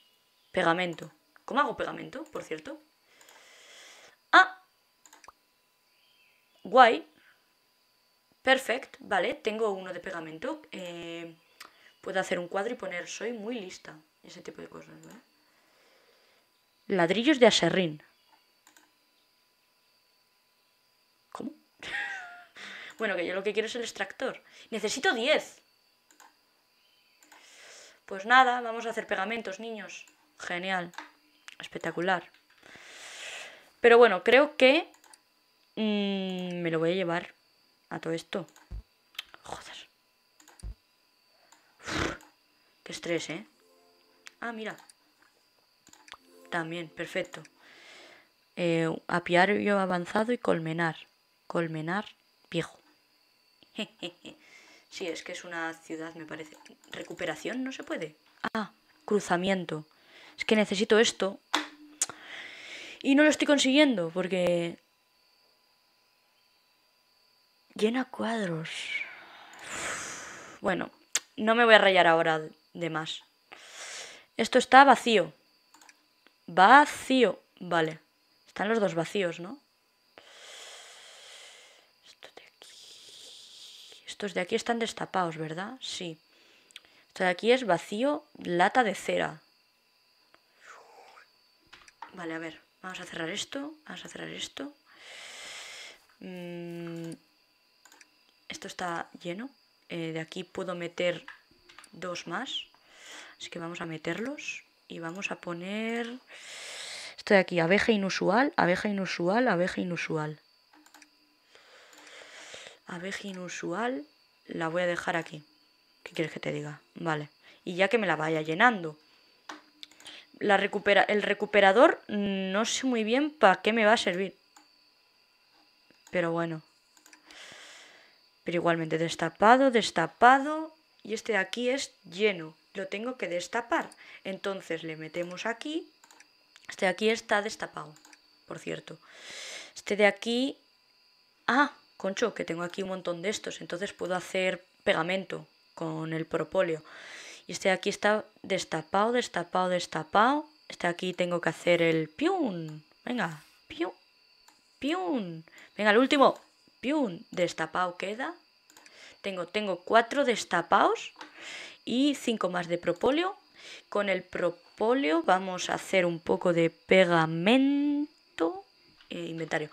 S1: Pegamento. ¿Cómo hago pegamento, por cierto? Ah, guay, Perfect, ¿vale? Tengo uno de pegamento. Eh, puedo hacer un cuadro y poner soy muy lista. Ese tipo de cosas, ¿vale? Ladrillos de aserrín. ¿Cómo? bueno, que yo lo que quiero es el extractor. Necesito 10. Pues nada, vamos a hacer pegamentos, niños. Genial. Espectacular. Pero bueno, creo que... Mm, me lo voy a llevar a todo esto. Joder. qué estrés, ¿eh? Ah, mira. También, perfecto. Eh, apiario avanzado y colmenar. Colmenar viejo. sí, es que es una ciudad, me parece. ¿Recuperación? No se puede. Ah, cruzamiento. Es que necesito esto. Y no lo estoy consiguiendo porque Llena cuadros. Bueno, no me voy a rayar ahora de más. Esto está vacío. Vacío. Vale. Están los dos vacíos, ¿no? Estos de aquí... Estos de aquí están destapados, ¿verdad? Sí. Esto de aquí es vacío, lata de cera. Vale, a ver. Vamos a cerrar esto. Vamos a cerrar esto. Mmm... Esto está lleno. Eh, de aquí puedo meter dos más. Así que vamos a meterlos. Y vamos a poner... Esto de aquí, abeja inusual, abeja inusual, abeja inusual. Abeja inusual la voy a dejar aquí. ¿Qué quieres que te diga? Vale. Y ya que me la vaya llenando. La recupera el recuperador mm, no sé muy bien para qué me va a servir. Pero bueno. Pero igualmente destapado, destapado y este de aquí es lleno. Lo tengo que destapar. Entonces le metemos aquí. Este de aquí está destapado, por cierto. Este de aquí... Ah, concho, que tengo aquí un montón de estos. Entonces puedo hacer pegamento con el propóleo. Y este de aquí está destapado, destapado, destapado. Este de aquí tengo que hacer el piun. Venga, piun, piun. Venga, el último. ¡pium! Destapado queda. Tengo, tengo cuatro destapaos y cinco más de propóleo. Con el propóleo vamos a hacer un poco de pegamento. Eh, inventario.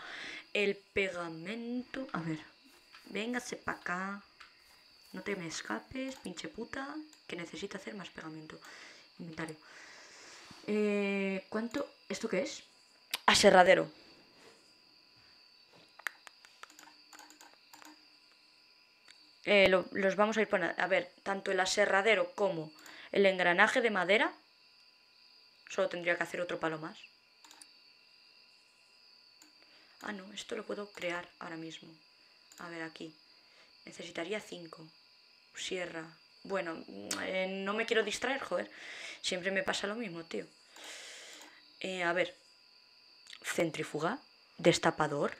S1: El pegamento. A ver. Véngase para acá. No te me escapes, pinche puta. Que necesito hacer más pegamento. Inventario. Eh, ¿Cuánto? ¿Esto qué es? Aserradero. Eh, los vamos a ir poniendo. A ver, tanto el aserradero como el engranaje de madera. Solo tendría que hacer otro palo más. Ah, no, esto lo puedo crear ahora mismo. A ver, aquí. Necesitaría 5. Sierra. Bueno, eh, no me quiero distraer, joder. Siempre me pasa lo mismo, tío. Eh, a ver. Centrífuga. Destapador.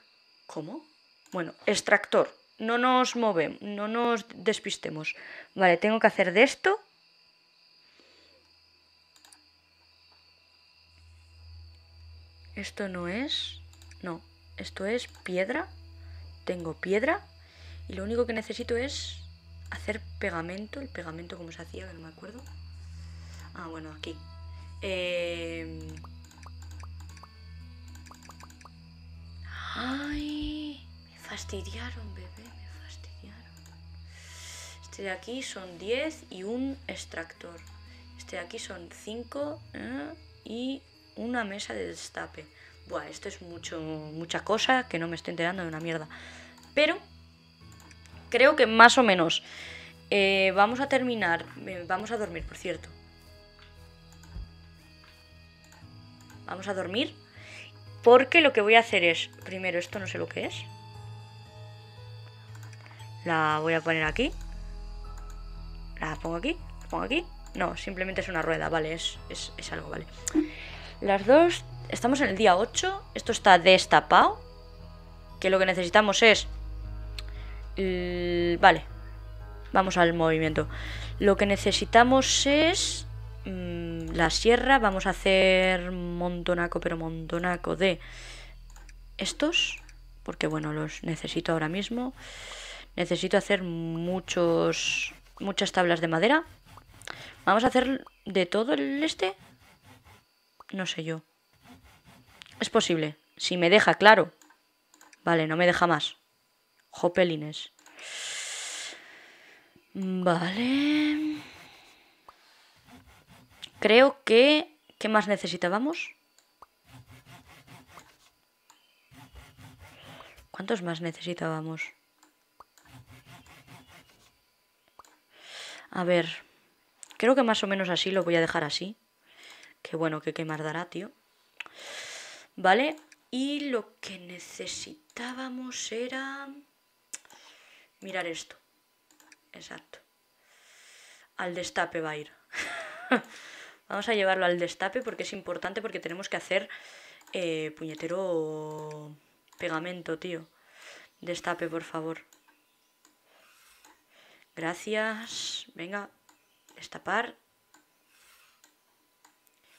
S1: ¿Cómo? Bueno, extractor no nos movemos, no nos despistemos. Vale, tengo que hacer de esto. Esto no es... No, esto es piedra. Tengo piedra. Y lo único que necesito es hacer pegamento. El pegamento como se hacía, que no me acuerdo. Ah, bueno, aquí. Em, ay fastidiaron, bebé, me fastidiaron. Este de aquí son 10 y un extractor. Este de aquí son 5 ¿eh? y una mesa de destape. Buah, esto es mucho, mucha cosa que no me estoy enterando de una mierda. Pero creo que más o menos eh, vamos a terminar. Eh, vamos a dormir, por cierto. Vamos a dormir. Porque lo que voy a hacer es, primero, esto no sé lo que es. La voy a poner aquí. La pongo aquí, la pongo aquí. No, simplemente es una rueda, vale, es, algo, vale. Las dos, estamos en el día 8, esto está destapado, que lo que necesitamos es... vale, vamos al movimiento. Lo que necesitamos es mm, la sierra, vamos a hacer montonaco, pero montonaco de estos, porque bueno, los necesito ahora mismo. Necesito hacer muchos muchas tablas de madera. Vamos a hacer de todo el este. No sé yo. Es posible. Si me deja, claro. Vale, no me deja más. Jopelines. Vale. Creo que... ¿Qué más necesitábamos? ¿Cuántos más necesitábamos? A ver, creo que más o menos así lo voy a dejar así. Qué bueno que quemar dará, tío. Vale, y lo que necesitábamos era... Mirar esto. Exacto. Al destape va a ir. Vamos a llevarlo al destape porque es importante porque tenemos que hacer eh, puñetero pegamento, tío. Destape, por favor. Gracias. Venga. Destapar.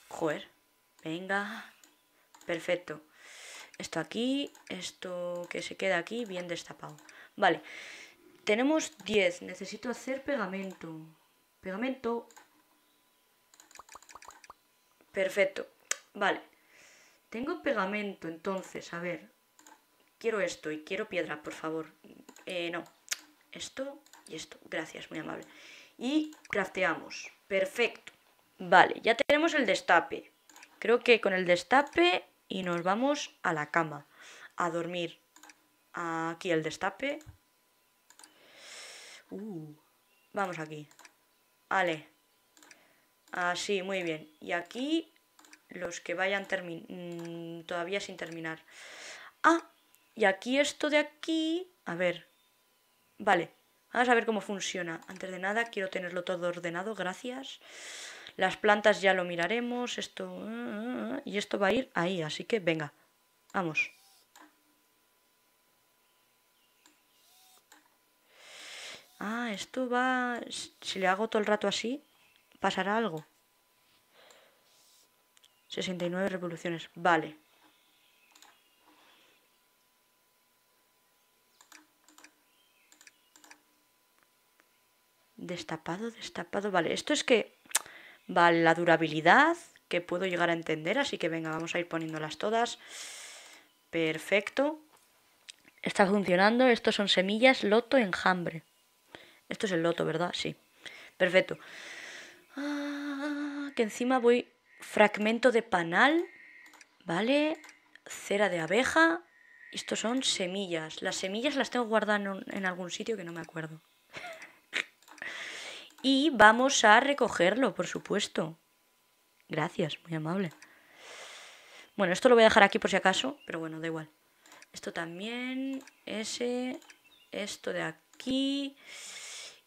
S1: Joder. Venga. Perfecto. Esto aquí, esto que se queda aquí bien destapado. Vale. Tenemos 10. Necesito hacer pegamento. Pegamento. Perfecto. Vale. Tengo pegamento, entonces, a ver. Quiero esto y quiero piedra, por favor. Eh, no. Esto y esto, gracias, muy amable. Y crafteamos. Perfecto. Vale, ya tenemos el destape. Creo que con el destape y nos vamos a la cama. A dormir. Aquí el destape. Uh, vamos aquí. Vale. Así, ah, muy bien. Y aquí los que vayan termin mm, todavía sin terminar. Ah, y aquí esto de aquí... A ver. Vale, Vamos a ver cómo funciona. Antes de nada, quiero tenerlo todo ordenado, gracias. Las plantas ya lo miraremos, esto... Ah, ah, ah, y esto va a ir ahí, así que venga, vamos. Ah, esto va... Si le hago todo el rato así, pasará algo. 69 revoluciones, vale. Destapado, destapado. Vale, esto es que... Vale, la durabilidad que puedo llegar a entender. Así que venga, vamos a ir poniéndolas todas. Perfecto. Está funcionando. Estos son semillas, loto, enjambre. Esto es el loto, ¿verdad? Sí. Perfecto. Ah, que encima voy... Fragmento de panal. Vale. Cera de abeja. Estos son semillas. Las semillas las tengo guardando en algún sitio que no me acuerdo. Y vamos a recogerlo, por supuesto. Gracias, muy amable. Bueno, esto lo voy a dejar aquí por si acaso, pero bueno, da igual. Esto también, ese, esto de aquí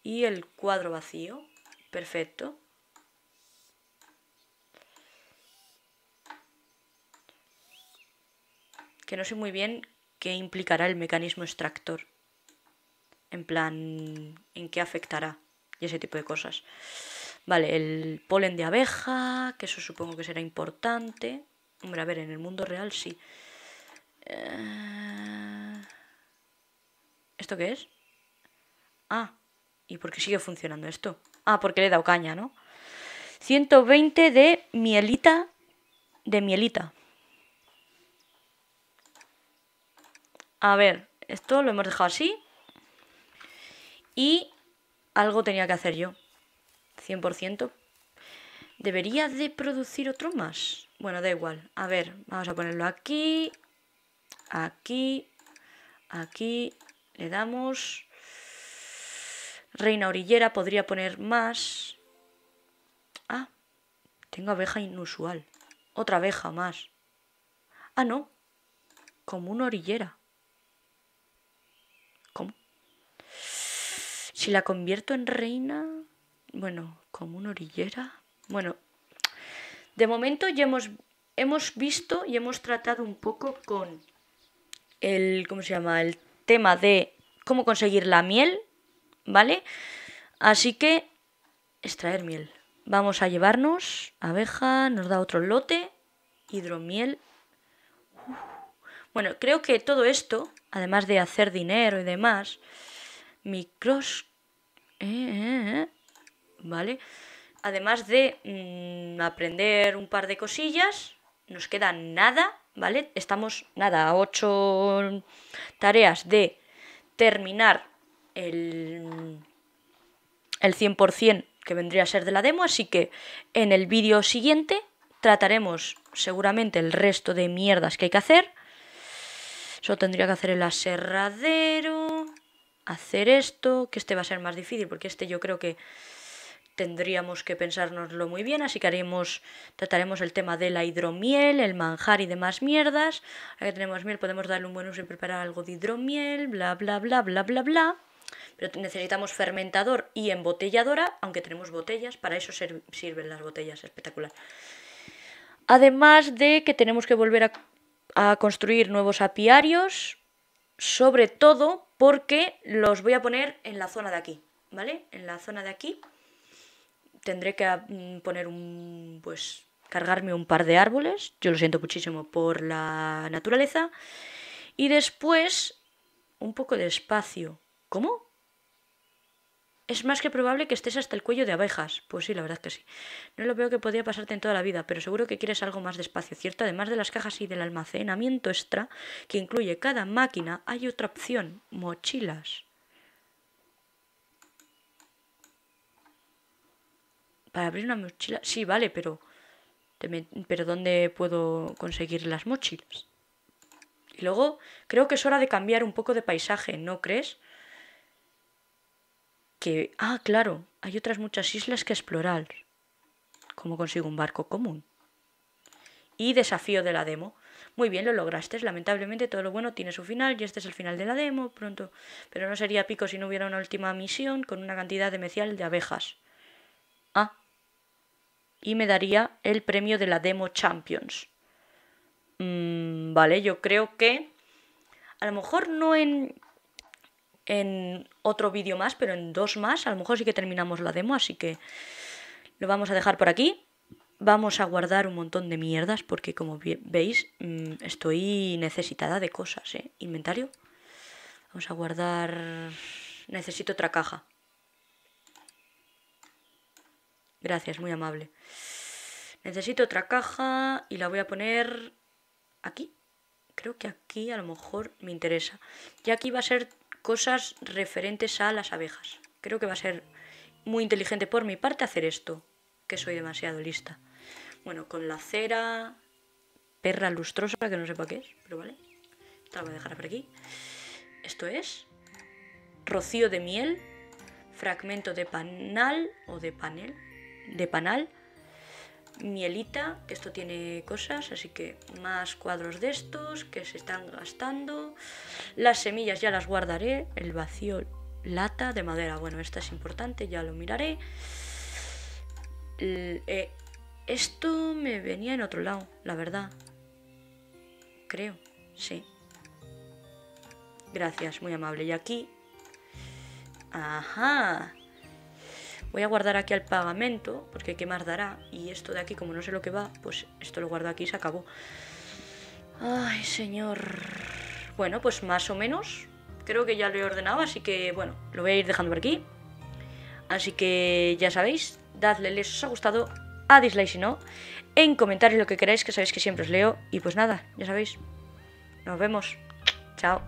S1: y el cuadro vacío. Perfecto. Que no sé muy bien qué implicará el mecanismo extractor. En plan, en qué afectará ese tipo de cosas. Vale, el polen de abeja, que eso supongo que será importante. Hombre, a ver, en el mundo real sí. Eh, ¿Esto qué es? Ah, ¿y por qué sigue funcionando esto? Ah, porque le he dado caña, ¿no? 120 de mielita. De mielita. A ver, esto lo hemos dejado así. Y algo tenía que hacer yo. 100%. Debería de producir otro más. Bueno, da igual. A ver, vamos a ponerlo aquí. Aquí. Aquí. Le damos. Reina orillera. Podría poner más. Ah. Tengo abeja inusual. Otra abeja más. Ah, no. Como una orillera. Si la convierto en reina, bueno, como una orillera. Bueno, de momento ya hemos, hemos visto y hemos tratado un poco con el, ¿cómo se llama? El tema de cómo conseguir la miel, ¿vale? Así que, extraer miel. Vamos a llevarnos abeja, nos da otro lote, hidromiel. Bueno, creo que todo esto, además de hacer dinero y demás, microscopio eh, eh, eh. ¿Vale? Además de mm, aprender un par de cosillas, nos queda nada, ¿vale? Estamos, nada, a ocho tareas de terminar el, el 100% que vendría a ser de la demo, así que en el vídeo siguiente trataremos seguramente el resto de mierdas que hay que hacer. Solo tendría que hacer el aserradero hacer esto, que este va a ser más difícil, porque este yo creo que tendríamos que pensárnoslo muy bien, así que haremos, trataremos el tema de la hidromiel, el manjar y demás mierdas. aquí que tenemos miel podemos darle un buen uso y preparar algo de hidromiel, bla, bla, bla, bla, bla, bla. Pero necesitamos fermentador y embotelladora, aunque tenemos botellas, para eso sirven las botellas, espectacular. Además de que tenemos que volver a construir nuevos apiarios, sobre todo porque los voy a poner en la zona de aquí, ¿vale? En la zona de aquí tendré que ah, mm, poner un, pues, cargarme un par de árboles, yo lo siento muchísimo por la naturaleza, y después un poco de espacio. ¿Cómo? Es más que probable que estés hasta el cuello de abejas. Pues sí, la verdad que sí. No lo veo que podría pasarte en toda la vida, pero seguro que quieres algo más despacio, ¿cierto? Además de las cajas y del almacenamiento extra que incluye cada máquina, hay otra opción, mochilas. Para abrir una mochila... Sí, vale, pero... Pero ¿dónde puedo conseguir las mochilas? Y luego creo que es hora de cambiar un poco de paisaje, ¿no crees? ah, claro, hay otras muchas islas que explorar. ¿Cómo consigo un barco común? Y desafío de la demo. Muy bien, lo lograste. Lamentablemente todo lo bueno tiene su final y este es el final de la demo, pronto. Pero no sería pico si no hubiera una última misión con una cantidad de mecial de abejas. Ah. Y me daría el premio de la demo Champions. Mm, vale, yo creo que... A lo mejor no en en otro vídeo más, pero en dos más. A lo mejor sí que terminamos la demo, así que lo vamos a dejar por aquí. Vamos a guardar un montón de mierdas porque como veis mm, estoy necesitada de cosas, ¿eh? Inventario. Vamos a guardar... Necesito otra caja. Gracias, muy amable. Necesito otra caja y la voy a poner aquí. Creo que aquí a lo mejor me interesa. Y aquí va a ser cosas referentes a las abejas. Creo que va a ser muy inteligente por mi parte hacer esto, que soy demasiado lista. Bueno, con la cera perra lustrosa, que no sepa qué es, pero vale. Esta la voy a dejar por aquí. Esto es rocío de miel, fragmento de panal o de panel, de panal, mielita, que esto tiene cosas, así que más cuadros de estos que se están gastando. Las semillas ya las guardaré, el vacío lata de madera, bueno, esta es importante, ya lo miraré. Eh, esto me venía en otro lado, la verdad. Creo, sí. Gracias, muy amable. Y aquí... Ajá, voy a guardar aquí al pagamento, porque qué más dará, y esto de aquí, como no sé lo que va, pues esto lo guardo aquí y se acabó. Ay, señor. Bueno, pues más o menos, creo que ya lo he ordenado, así que bueno, lo voy a ir dejando por aquí. Así que ya sabéis, dadle les os ha gustado, a dislike si no, en comentarios lo que queráis, que sabéis que siempre os leo, y pues nada, ya sabéis, nos vemos, chao.